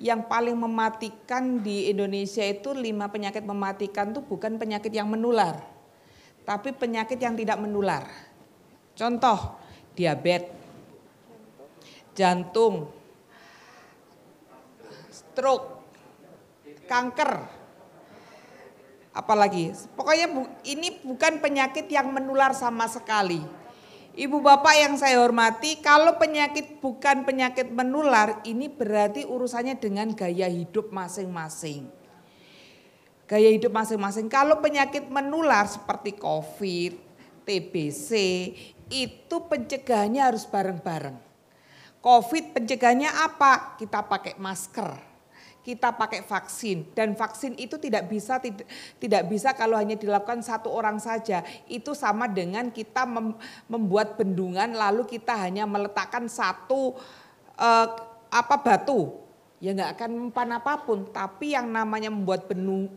yang paling mematikan di Indonesia itu lima penyakit mematikan tuh bukan penyakit yang menular, tapi penyakit yang tidak menular. Contoh, diabetes, jantung, stroke, kanker, apalagi. Pokoknya ini bukan penyakit yang menular sama sekali Ibu bapak yang saya hormati, kalau penyakit bukan penyakit menular, ini berarti urusannya dengan gaya hidup masing-masing. Gaya hidup masing-masing. Kalau penyakit menular seperti COVID, TBC, itu pencegahannya harus bareng-bareng. COVID pencegahannya apa? Kita pakai masker kita pakai vaksin dan vaksin itu tidak bisa tidak, bisa kalau hanya dilakukan satu orang saja. Itu sama dengan kita membuat bendungan lalu kita hanya meletakkan satu eh, apa batu ya nggak akan mempan apapun. Tapi yang namanya membuat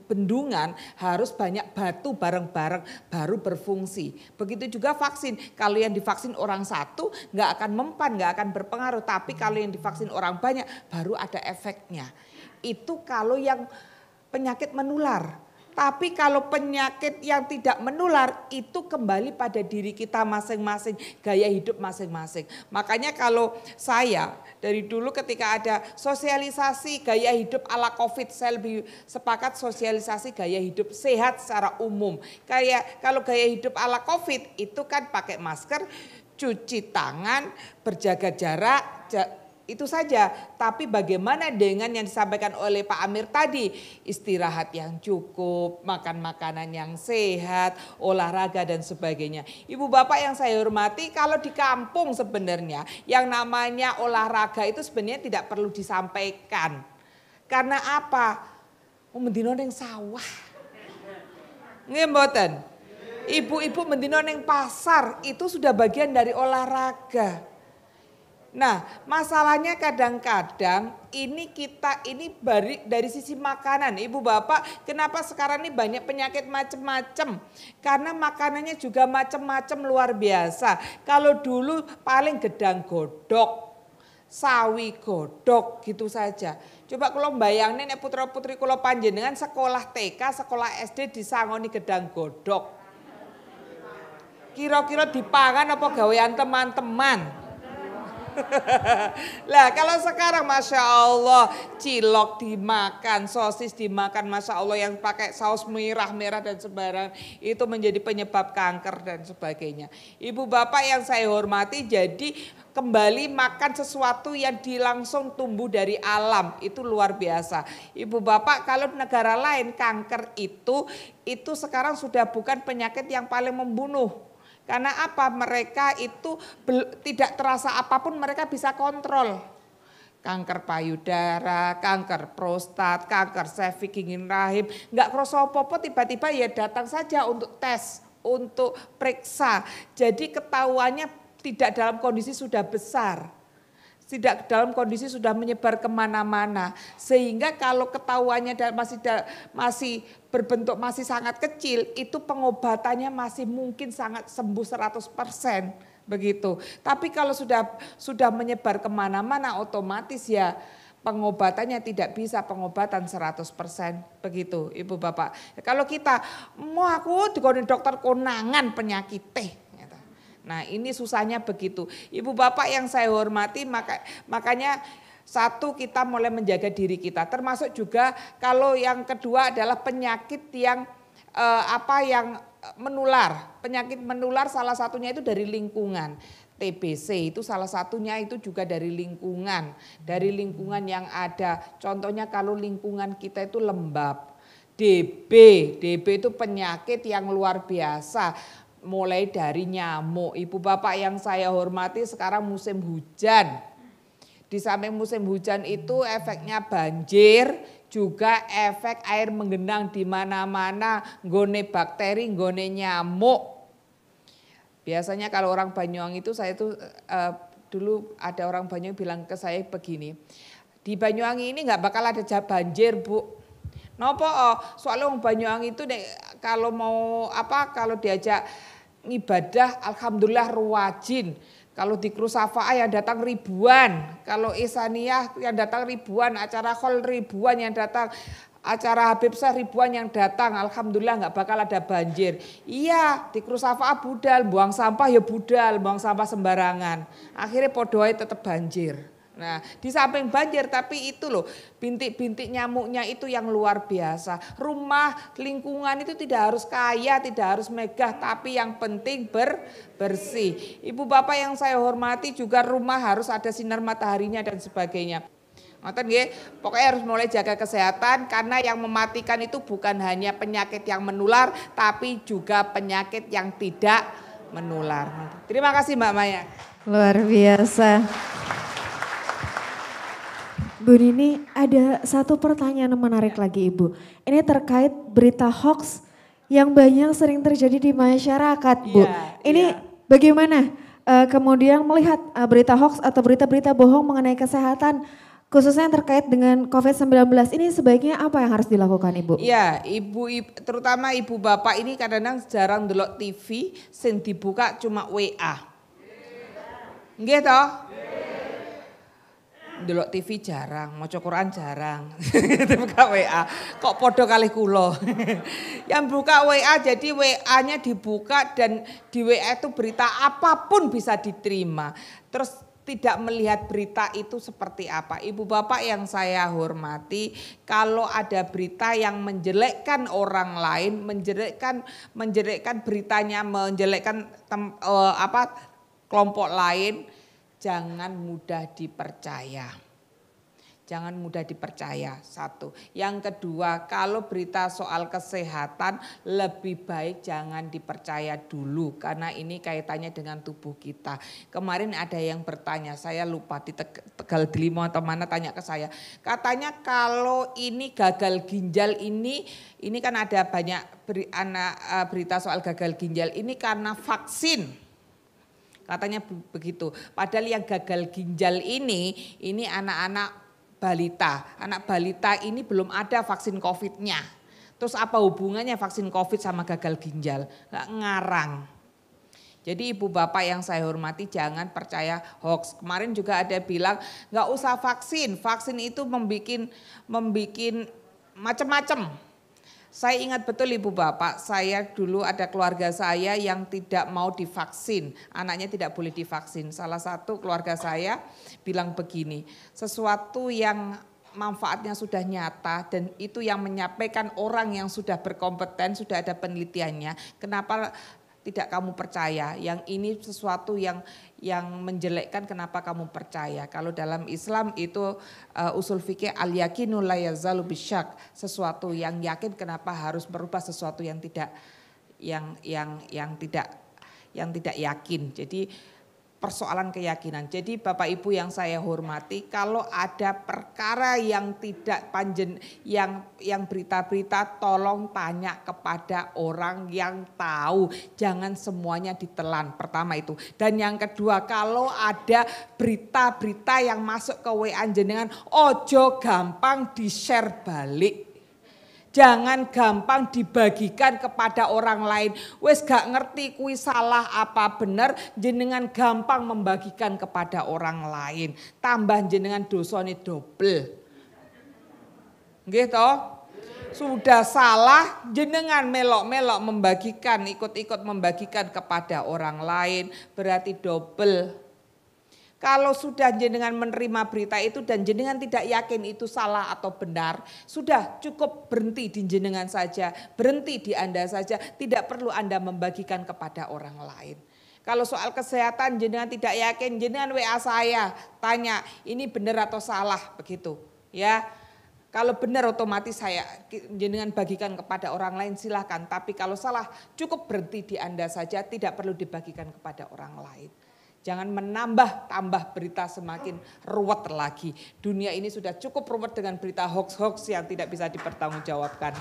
bendungan harus banyak batu bareng-bareng baru berfungsi. Begitu juga vaksin. Kalau yang divaksin orang satu nggak akan mempan, nggak akan berpengaruh. Tapi kalau yang divaksin orang banyak baru ada efeknya itu kalau yang penyakit menular. Tapi kalau penyakit yang tidak menular itu kembali pada diri kita masing-masing, gaya hidup masing-masing. Makanya kalau saya dari dulu ketika ada sosialisasi gaya hidup ala Covid, saya lebih sepakat sosialisasi gaya hidup sehat secara umum. Kayak kalau gaya hidup ala Covid itu kan pakai masker, cuci tangan, berjaga jarak, itu saja. Tapi bagaimana dengan yang disampaikan oleh Pak Amir tadi, istirahat yang cukup, makan makanan yang sehat, olahraga dan sebagainya. Ibu bapak yang saya hormati, kalau di kampung sebenarnya yang namanya olahraga itu sebenarnya tidak perlu disampaikan. Karena apa? Oh, mendino neng sawah. Ngemboten. Ibu-ibu mendino neng pasar itu sudah bagian dari olahraga. Nah, masalahnya kadang-kadang ini kita ini dari dari sisi makanan, Ibu Bapak, kenapa sekarang ini banyak penyakit macam-macam? Karena makanannya juga macam-macam luar biasa. Kalau dulu paling gedang godok, sawi godok gitu saja. Coba kalau bayangin ya putra putri kalau panjenengan sekolah TK, sekolah SD disangoni gedang godok. Kira-kira dipangan apa gawean teman-teman? (laughs) lah kalau sekarang Masya Allah cilok dimakan, sosis dimakan Masya Allah yang pakai saus merah-merah dan sembarang itu menjadi penyebab kanker dan sebagainya. Ibu bapak yang saya hormati jadi kembali makan sesuatu yang dilangsung tumbuh dari alam itu luar biasa. Ibu bapak kalau negara lain kanker itu itu sekarang sudah bukan penyakit yang paling membunuh karena apa? Mereka itu tidak terasa apapun mereka bisa kontrol kanker payudara, kanker prostat, kanker serviks, dingin rahim, enggak kroso popo tiba-tiba ya datang saja untuk tes, untuk periksa. Jadi ketahuannya tidak dalam kondisi sudah besar tidak dalam kondisi sudah menyebar kemana-mana. Sehingga kalau ketahuannya masih masih berbentuk masih sangat kecil, itu pengobatannya masih mungkin sangat sembuh 100% begitu. Tapi kalau sudah sudah menyebar kemana-mana otomatis ya pengobatannya tidak bisa pengobatan 100% begitu Ibu Bapak. Kalau kita mau aku dikonin dokter konangan penyakit teh Nah, ini susahnya begitu. Ibu bapak yang saya hormati, maka makanya satu kita mulai menjaga diri kita. Termasuk juga kalau yang kedua adalah penyakit yang eh, apa yang eh, menular. Penyakit menular salah satunya itu dari lingkungan. TBC itu salah satunya itu juga dari lingkungan, dari lingkungan yang ada. Contohnya kalau lingkungan kita itu lembab, DB, DB itu penyakit yang luar biasa mulai dari nyamuk. Ibu bapak yang saya hormati sekarang musim hujan. Di samping musim hujan itu efeknya banjir, juga efek air menggenang di mana-mana, gone bakteri, gone nyamuk. Biasanya kalau orang Banyuwangi itu saya tuh uh, dulu ada orang Banyuwangi bilang ke saya begini, di Banyuwangi ini nggak bakal ada banjir bu, Nopo oh, soalnya wong Banyuwangi itu nek kalau mau apa kalau diajak ibadah alhamdulillah ruwajin. Kalau di Krusafa yang datang ribuan, kalau Isaniyah yang datang ribuan, acara khol ribuan yang datang, acara Habib Sah ribuan yang datang, Alhamdulillah nggak bakal ada banjir. Iya, di Krusafa budal, buang sampah ya budal, buang sampah sembarangan. Akhirnya podoai tetap banjir. Nah, di samping banjir tapi itu loh bintik-bintik nyamuknya itu yang luar biasa. Rumah, lingkungan itu tidak harus kaya, tidak harus megah, tapi yang penting ber bersih. Ibu bapak yang saya hormati juga rumah harus ada sinar mataharinya dan sebagainya. Ngoten nggih, pokoknya harus mulai jaga kesehatan karena yang mematikan itu bukan hanya penyakit yang menular tapi juga penyakit yang tidak menular. Terima kasih Mbak Maya. Luar biasa. Bu Nini, ada satu pertanyaan menarik ya. lagi Ibu. Ini terkait berita hoax yang banyak sering terjadi di masyarakat, Bu. Yeah, ini yeah. bagaimana uh, kemudian melihat uh, berita hoax atau berita-berita bohong mengenai kesehatan khususnya yang terkait dengan COVID-19 ini sebaiknya apa yang harus dilakukan Ibu? Iya, Ibu, ibu terutama Ibu Bapak ini kadang-kadang jarang delok TV, sendi buka cuma WA. Nggih toh? delok TV jarang, mau Quran jarang. (laughs) Itu buka WA. Kok podo kali kulo. (laughs) Yang buka WA jadi WA-nya dibuka dan di WA itu berita apapun bisa diterima. Terus tidak melihat berita itu seperti apa. Ibu bapak yang saya hormati, kalau ada berita yang menjelekkan orang lain, menjelekkan menjelekkan beritanya, menjelekkan tem, uh, apa kelompok lain, jangan mudah dipercaya. Jangan mudah dipercaya, satu. Yang kedua, kalau berita soal kesehatan lebih baik jangan dipercaya dulu karena ini kaitannya dengan tubuh kita. Kemarin ada yang bertanya, saya lupa di Tegal Delimo atau mana tanya ke saya. Katanya kalau ini gagal ginjal ini, ini kan ada banyak beri, anak, eh, berita soal gagal ginjal ini karena vaksin katanya begitu. Padahal yang gagal ginjal ini ini anak-anak balita. Anak balita ini belum ada vaksin Covid-nya. Terus apa hubungannya vaksin Covid sama gagal ginjal? Nggak ngarang. Jadi ibu bapak yang saya hormati jangan percaya hoax. Kemarin juga ada bilang nggak usah vaksin, vaksin itu membuat membuat macam-macam saya ingat betul Ibu Bapak, saya dulu ada keluarga saya yang tidak mau divaksin, anaknya tidak boleh divaksin. Salah satu keluarga saya bilang begini, sesuatu yang manfaatnya sudah nyata dan itu yang menyampaikan orang yang sudah berkompeten, sudah ada penelitiannya. Kenapa tidak kamu percaya, yang ini sesuatu yang yang menjelekkan kenapa kamu percaya. Kalau dalam Islam itu uh, usul fikih al yakinu la yazalu bisyak, sesuatu yang yakin kenapa harus berubah sesuatu yang tidak yang yang yang tidak yang tidak yakin. Jadi persoalan keyakinan. Jadi Bapak Ibu yang saya hormati, kalau ada perkara yang tidak panjen yang yang berita-berita tolong tanya kepada orang yang tahu. Jangan semuanya ditelan pertama itu. Dan yang kedua, kalau ada berita-berita yang masuk ke WA jenengan, ojo gampang di-share balik Jangan gampang dibagikan kepada orang lain. Wes gak ngerti kui salah apa benar jenengan gampang membagikan kepada orang lain. Tambah jenengan ini dobel. Gitu. Sudah salah jenengan melok-melok membagikan, ikut-ikut membagikan kepada orang lain berarti dobel. Kalau sudah jenengan menerima berita itu dan jenengan tidak yakin itu salah atau benar, sudah cukup berhenti di jenengan saja, berhenti di Anda saja, tidak perlu Anda membagikan kepada orang lain. Kalau soal kesehatan jenengan tidak yakin, jenengan WA saya, tanya ini benar atau salah begitu, ya. Kalau benar otomatis saya jenengan bagikan kepada orang lain silahkan. Tapi kalau salah cukup berhenti di Anda saja tidak perlu dibagikan kepada orang lain. Jangan menambah tambah berita semakin ruwet lagi. Dunia ini sudah cukup ruwet dengan berita hoax-hoax yang tidak bisa dipertanggungjawabkan.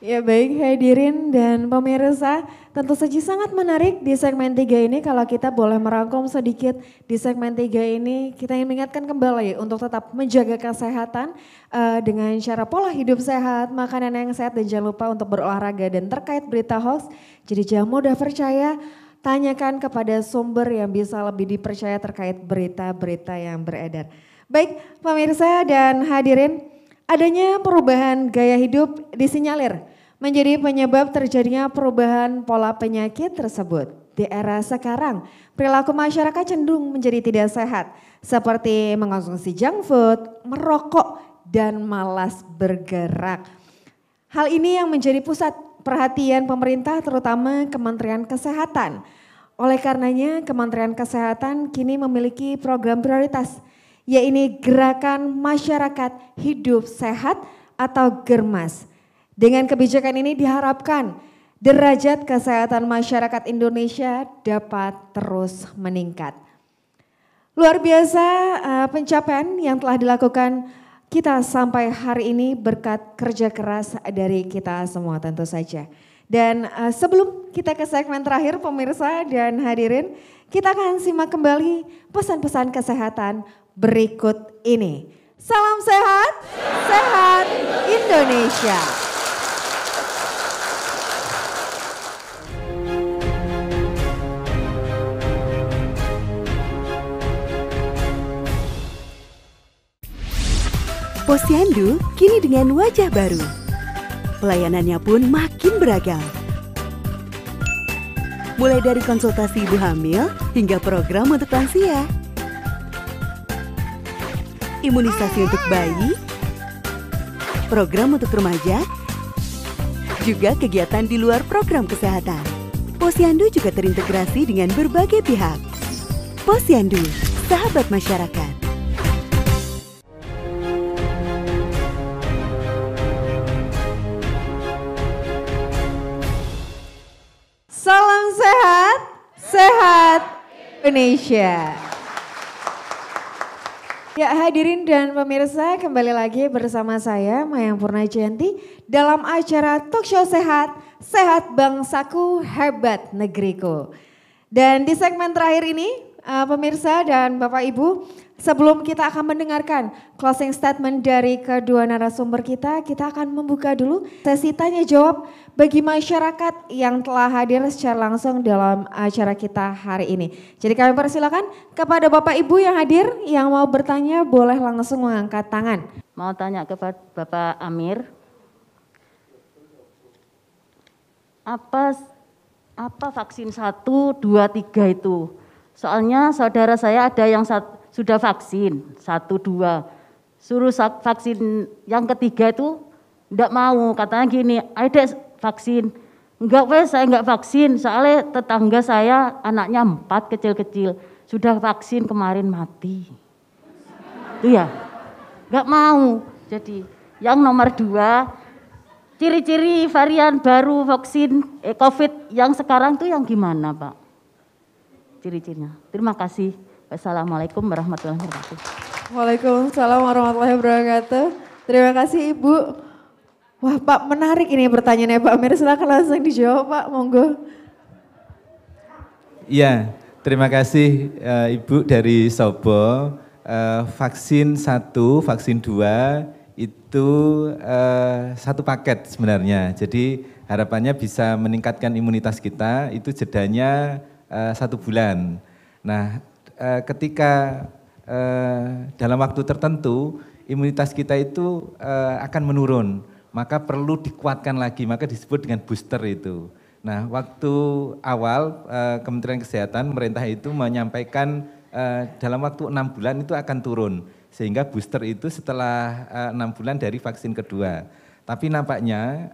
Ya baik hadirin dan pemirsa, Tentu saja sangat menarik di segmen tiga ini kalau kita boleh merangkum sedikit di segmen tiga ini kita ingin mengingatkan kembali untuk tetap menjaga kesehatan uh, dengan cara pola hidup sehat, makanan yang sehat dan jangan lupa untuk berolahraga dan terkait berita hoax. Jadi jangan mudah percaya, tanyakan kepada sumber yang bisa lebih dipercaya terkait berita-berita yang beredar. Baik pemirsa dan hadirin, adanya perubahan gaya hidup disinyalir menjadi penyebab terjadinya perubahan pola penyakit tersebut. Di era sekarang, perilaku masyarakat cenderung menjadi tidak sehat, seperti mengonsumsi junk food, merokok, dan malas bergerak. Hal ini yang menjadi pusat perhatian pemerintah terutama Kementerian Kesehatan. Oleh karenanya Kementerian Kesehatan kini memiliki program prioritas yaitu Gerakan Masyarakat Hidup Sehat atau GERMAS dengan kebijakan ini diharapkan derajat kesehatan masyarakat Indonesia dapat terus meningkat. Luar biasa eh, pencapaian yang telah dilakukan kita sampai hari ini berkat kerja keras dari kita semua tentu saja. Dan eh, sebelum kita ke segmen terakhir pemirsa dan hadirin, kita akan simak kembali pesan-pesan kesehatan berikut ini. Salam sehat, sehat Indonesia. Indonesia. Posyandu kini dengan wajah baru. Pelayanannya pun makin beragam. Mulai dari konsultasi ibu hamil hingga program untuk lansia. Imunisasi untuk bayi, program untuk remaja, juga kegiatan di luar program kesehatan. Posyandu juga terintegrasi dengan berbagai pihak. Posyandu, sahabat masyarakat. Indonesia. Ya hadirin dan pemirsa kembali lagi bersama saya Mayang Purna Purnajanti dalam acara talk show sehat, sehat bangsaku hebat negeriku. Dan di segmen terakhir ini eh, pemirsa dan Bapak Ibu Sebelum kita akan mendengarkan closing statement dari kedua narasumber kita, kita akan membuka dulu sesi tanya jawab bagi masyarakat yang telah hadir secara langsung dalam acara kita hari ini. Jadi kami persilakan kepada Bapak Ibu yang hadir yang mau bertanya boleh langsung mengangkat tangan. Mau tanya kepada Bapak Amir. Apa apa vaksin 1 2 3 itu? Soalnya saudara saya ada yang satu sudah vaksin satu dua suruh vaksin yang ketiga itu enggak mau katanya gini ada vaksin enggak wes saya enggak vaksin soalnya tetangga saya anaknya empat kecil-kecil sudah vaksin kemarin mati itu ya enggak mau jadi yang nomor dua ciri-ciri varian baru vaksin eh, COVID yang sekarang tuh yang gimana Pak? Ciri-cirinya. Terima kasih. Assalamualaikum, warahmatullahi wabarakatuh. Waalaikumsalam warahmatullahi wabarakatuh. Terima kasih Ibu. Wah Pak menarik ini pertanyaannya Pak Amir, Silahkan langsung dijawab Pak, monggo. Iya, terima kasih uh, Ibu dari Sobo. Uh, vaksin satu, vaksin dua itu uh, satu paket sebenarnya. Jadi harapannya bisa meningkatkan imunitas kita, itu jedanya uh, satu bulan. Nah Eh, ketika eh, dalam waktu tertentu imunitas kita itu eh, akan menurun, maka perlu dikuatkan lagi, maka disebut dengan booster itu. Nah, waktu awal Kementerian Kesehatan pemerintah itu menyampaikan dalam waktu enam bulan itu akan turun, sehingga booster itu setelah enam bulan dari vaksin kedua. Tapi nampaknya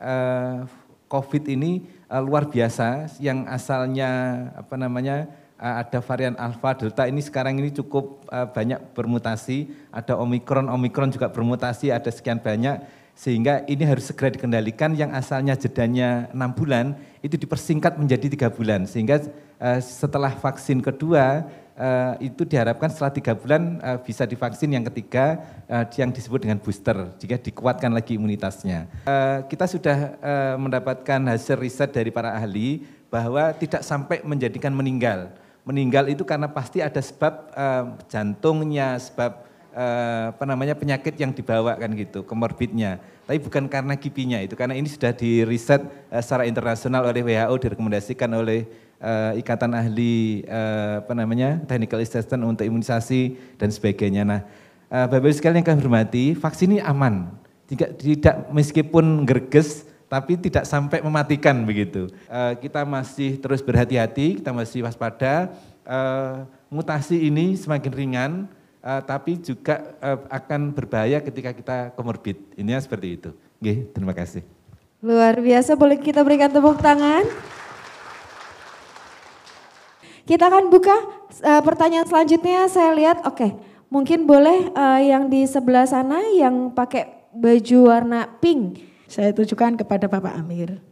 COVID ini luar biasa, yang asalnya apa namanya? Eh, ada varian alfa, delta ini sekarang ini cukup eh, banyak bermutasi, ada omikron, omikron juga bermutasi, ada sekian banyak sehingga ini harus segera dikendalikan yang asalnya jedanya enam bulan itu dipersingkat menjadi tiga bulan sehingga eh, setelah vaksin kedua itu diharapkan setelah tiga bulan bisa divaksin yang ketiga yang disebut dengan booster jika dikuatkan lagi imunitasnya kita sudah mendapatkan hasil riset dari para ahli bahwa tidak sampai menjadikan meninggal meninggal itu karena pasti ada sebab uh, jantungnya, sebab uh, apa namanya penyakit yang dibawa kan gitu, komorbidnya. Tapi bukan karena kipinya itu, karena ini sudah diriset uh, eh, secara internasional oleh WHO direkomendasikan oleh uh, ikatan ahli uh, apa namanya technical Assistant untuk imunisasi dan sebagainya. Nah, uh, Bapak-Ibu sekalian yang kami hormati, vaksin ini aman. Tidak, tidak meskipun gerges tapi tidak sampai mematikan begitu. Eh, kita masih terus berhati-hati, kita masih waspada. Eh, mutasi ini semakin ringan, eh, tapi juga akan berbahaya ketika kita komorbid. Ini seperti itu. Oke, terima kasih. Luar biasa, boleh kita berikan tepuk tangan? Kita akan buka pertanyaan selanjutnya. Saya lihat, oke, mungkin boleh yang di sebelah sana yang pakai baju warna pink saya tujukan kepada Bapak Amir.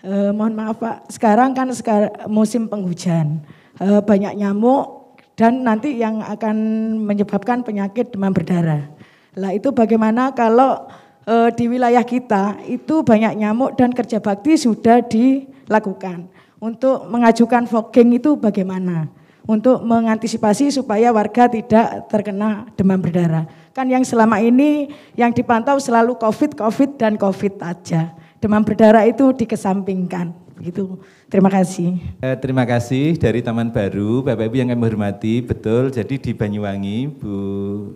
E, mohon maaf Pak, sekarang kan sekarang musim penghujan, e, banyak nyamuk dan nanti yang akan menyebabkan penyakit demam berdarah. Lah itu bagaimana kalau e, di wilayah kita itu banyak nyamuk dan kerja bakti sudah dilakukan. Untuk mengajukan fogging itu bagaimana? Untuk mengantisipasi supaya warga tidak terkena demam berdarah. Kan yang selama ini yang dipantau selalu COVID, COVID dan COVID aja. Demam berdarah itu dikesampingkan. gitu Terima kasih. Eh, terima kasih dari Taman Baru, Bapak Ibu yang kami hormati. Betul, jadi di Banyuwangi, Bu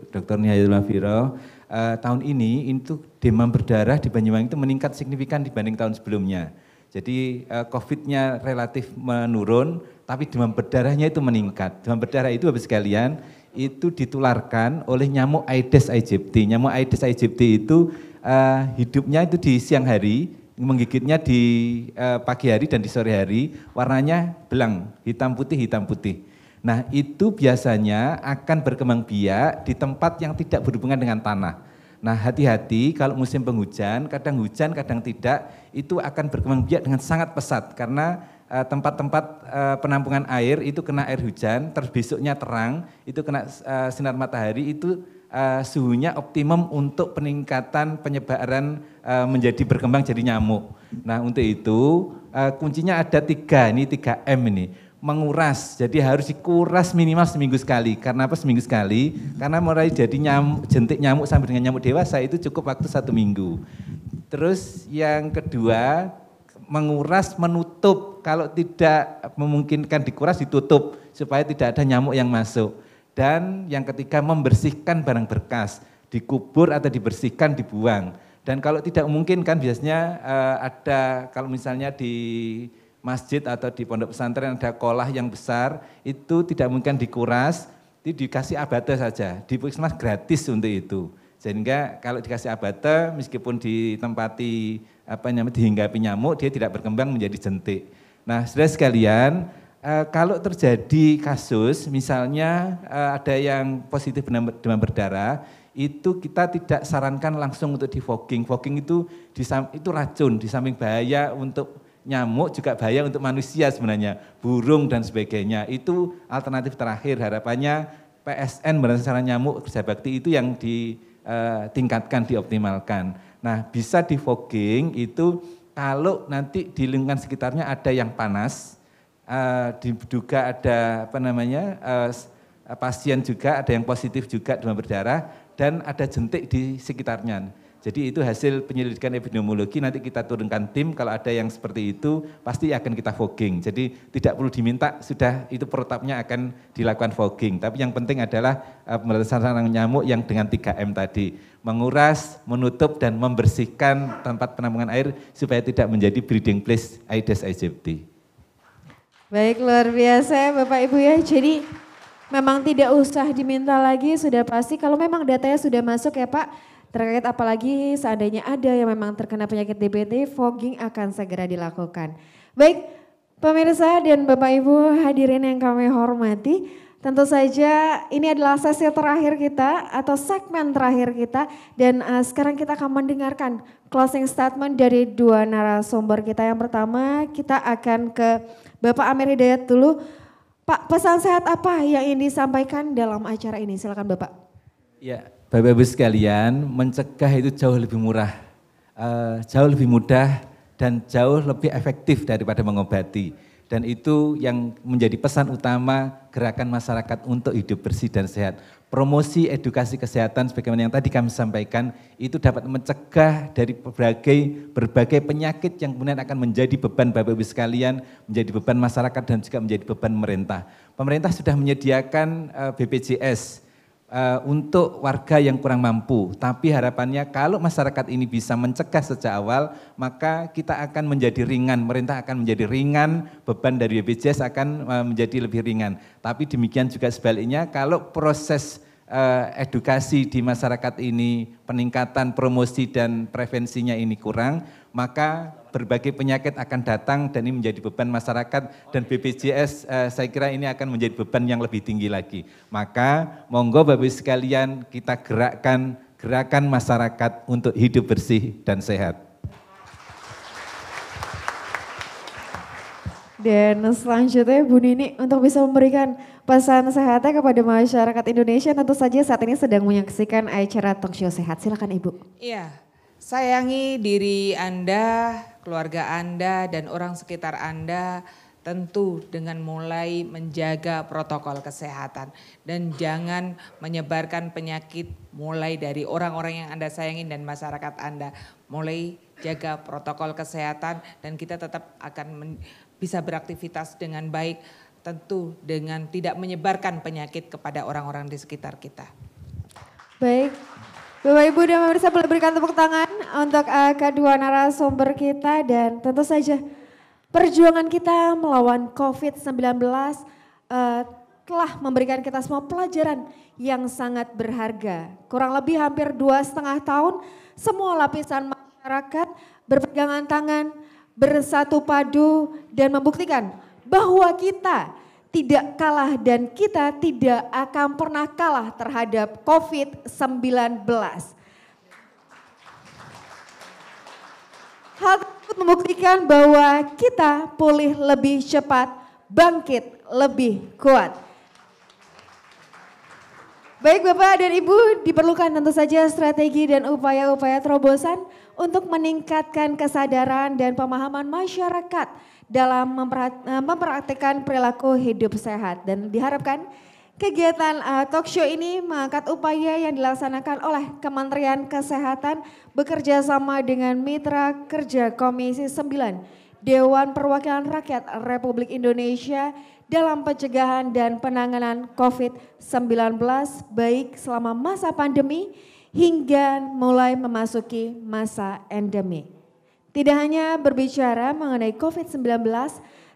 Dr. Nihayatul Mafiro, eh, tahun ini itu demam berdarah di Banyuwangi itu meningkat signifikan dibanding tahun sebelumnya. Jadi eh, COVID-nya relatif menurun, tapi demam berdarahnya itu meningkat. Demam berdarah itu Bapak sekalian itu ditularkan oleh nyamuk Aedes aegypti. Nyamuk Aedes aegypti itu uh, hidupnya itu di siang hari, menggigitnya di uh, pagi hari dan di sore hari, warnanya belang, hitam putih, hitam putih. Nah itu biasanya akan berkembang biak di tempat yang tidak berhubungan dengan tanah. Nah hati-hati kalau musim penghujan, kadang hujan, kadang tidak, itu akan berkembang biak dengan sangat pesat karena Eh, tempat-tempat uh, penampungan air itu kena air hujan, terus besoknya terang, itu kena uh, sinar matahari, itu uh, suhunya optimum untuk peningkatan penyebaran uh, menjadi berkembang jadi nyamuk. Nah untuk itu uh, kuncinya ada tiga, ini tiga m ini. Menguras, jadi harus dikuras minimal seminggu sekali. Karena apa seminggu sekali? Karena mulai jadi nyamuk, jentik nyamuk sampai dengan nyamuk dewasa itu cukup waktu satu minggu. Terus yang kedua menguras, menutup. Kalau tidak memungkinkan dikuras, ditutup supaya tidak ada nyamuk yang masuk. Dan yang ketiga membersihkan barang berkas, dikubur atau dibersihkan, dibuang. Dan kalau tidak memungkinkan biasanya uh, ada kalau misalnya di masjid atau di pondok pesantren ada kolah yang besar, itu tidak mungkin dikuras, itu dikasih abate saja. Di Puskesmas gratis untuk itu. Sehingga kalau dikasih abate meskipun ditempati apa namanya dihinggapi nyamuk dia tidak berkembang menjadi jentik. Nah, Saudara sekalian, eh, kalau terjadi kasus misalnya eh, ada yang positif demam berdarah, itu kita tidak sarankan langsung untuk di fogging. Fogging itu itu racun di samping bahaya untuk nyamuk juga bahaya untuk manusia sebenarnya, burung dan sebagainya. Itu alternatif terakhir harapannya PSN berdasarkan Nyamuk Kerja Bakti itu yang di eh, tingkatkan, dioptimalkan. Nah, bisa di fogging itu kalau nanti di lingkungan sekitarnya ada yang panas, eh, diduga ada apa namanya eh, eh pasien juga ada yang positif juga demam berdarah dan ada jentik di sekitarnya. Jadi itu hasil penyelidikan epidemiologi nanti kita turunkan tim kalau ada yang seperti itu pasti akan kita fogging. Jadi tidak perlu diminta sudah itu protapnya akan dilakukan fogging. Tapi yang penting adalah eh, pemberantasan sarang nyamuk yang dengan 3M tadi, menguras, menutup dan membersihkan tempat penampungan air supaya tidak menjadi breeding place Aedes aegypti. Baik luar biasa Bapak Ibu ya. Jadi memang tidak usah diminta lagi sudah pasti kalau memang datanya sudah masuk ya Pak Terkait apalagi seandainya ada yang memang terkena penyakit DBD, fogging akan segera dilakukan. Baik, pemirsa dan Bapak Ibu hadirin yang kami hormati, tentu saja ini adalah sesi terakhir kita atau segmen terakhir kita dan uh, sekarang kita akan mendengarkan closing statement dari dua narasumber kita. Yang pertama, kita akan ke Bapak Amir Hidayat dulu. Pak, pesan sehat apa yang ingin disampaikan dalam acara ini? Silakan Bapak. Ya, Bapak-Ibu sekalian, mencegah itu jauh lebih murah, eh, jauh lebih mudah, dan jauh lebih efektif daripada mengobati. Dan itu yang menjadi pesan utama gerakan masyarakat untuk hidup bersih dan sehat. Promosi edukasi kesehatan sebagaimana yang tadi kami sampaikan, itu dapat mencegah dari berbagai berbagai penyakit yang kemudian akan menjadi beban Bapak-Ibu sekalian, menjadi beban masyarakat dan juga menjadi beban pemerintah. Pemerintah sudah menyediakan eh, BPJS, uh, untuk warga yang kurang mampu. Tapi harapannya kalau masyarakat ini bisa mencegah sejak awal, maka kita akan menjadi ringan, pemerintah akan menjadi ringan, beban dari BPJS akan uh, menjadi lebih ringan. Tapi demikian juga sebaliknya, kalau proses uh, edukasi di masyarakat ini, peningkatan promosi dan prevensinya ini kurang, maka berbagai penyakit akan datang dan ini menjadi beban masyarakat dan BPJS eh, saya kira ini akan menjadi beban yang lebih tinggi lagi. Maka monggo Bapak sekalian kita gerakkan gerakan masyarakat untuk hidup bersih dan sehat. Dan selanjutnya Bu Nini untuk bisa memberikan pesan sehatnya kepada masyarakat Indonesia tentu saja saat ini sedang menyaksikan acara Talkshow Sehat. Silakan Ibu. Iya, Sayangi diri Anda, keluarga Anda, dan orang sekitar Anda tentu dengan mulai menjaga protokol kesehatan dan jangan menyebarkan penyakit mulai dari orang-orang yang Anda sayangi dan masyarakat Anda. Mulai jaga protokol kesehatan dan kita tetap akan bisa beraktivitas dengan baik tentu dengan tidak menyebarkan penyakit kepada orang-orang di sekitar kita. Baik, Bapak Ibu dan pemirsa boleh berikan tepuk tangan untuk uh, kedua narasumber kita dan tentu saja perjuangan kita melawan COVID-19 uh, eh, telah memberikan kita semua pelajaran yang sangat berharga. Kurang lebih hampir dua setengah tahun semua lapisan masyarakat berpegangan tangan, bersatu padu dan membuktikan bahwa kita tidak kalah dan kita tidak akan pernah kalah terhadap COVID-19. Hal tersebut membuktikan bahwa kita pulih lebih cepat, bangkit lebih kuat. Baik Bapak dan Ibu, diperlukan tentu saja strategi dan upaya-upaya terobosan untuk meningkatkan kesadaran dan pemahaman masyarakat dalam eh, mempraktikkan perilaku hidup sehat dan diharapkan Kegiatan uh, talk show ini mengangkat upaya yang dilaksanakan oleh Kementerian Kesehatan bekerja sama dengan mitra kerja Komisi 9 Dewan Perwakilan Rakyat Republik Indonesia dalam pencegahan dan penanganan COVID-19 baik selama masa pandemi hingga mulai memasuki masa endemi. Tidak hanya berbicara mengenai COVID-19,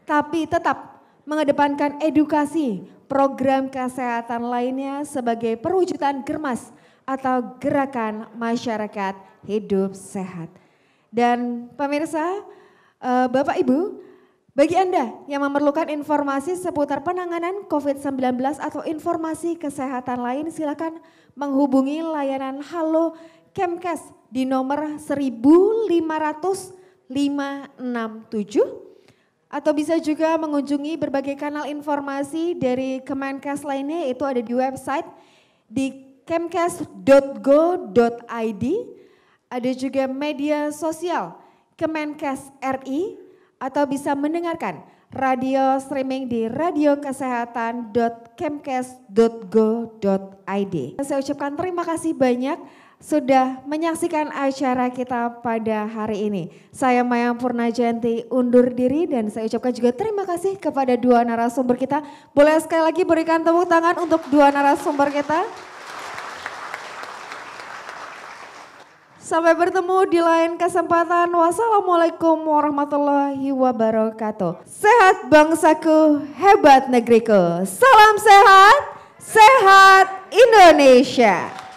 tapi tetap mengedepankan edukasi, program kesehatan lainnya sebagai perwujudan germas atau gerakan masyarakat hidup sehat. Dan pemirsa, eh, Bapak Ibu, bagi Anda yang memerlukan informasi seputar penanganan COVID-19 atau informasi kesehatan lain, silakan menghubungi layanan Halo Kemkes di nomor 15567 atau bisa juga mengunjungi berbagai kanal informasi dari Kemenkes lainnya itu ada di website di kemkes.go.id ada juga media sosial Kemenkes RI atau bisa mendengarkan radio streaming di radiokesehatan.kemkes.go.id. Saya ucapkan terima kasih banyak sudah menyaksikan acara kita pada hari ini. Saya Maya Purnajanti undur diri dan saya ucapkan juga terima kasih kepada dua narasumber kita. Boleh sekali lagi berikan tepuk tangan untuk dua narasumber kita. Sampai bertemu di lain kesempatan. Wassalamualaikum warahmatullahi wabarakatuh. Sehat bangsaku, hebat negeriku. Salam sehat, sehat Indonesia.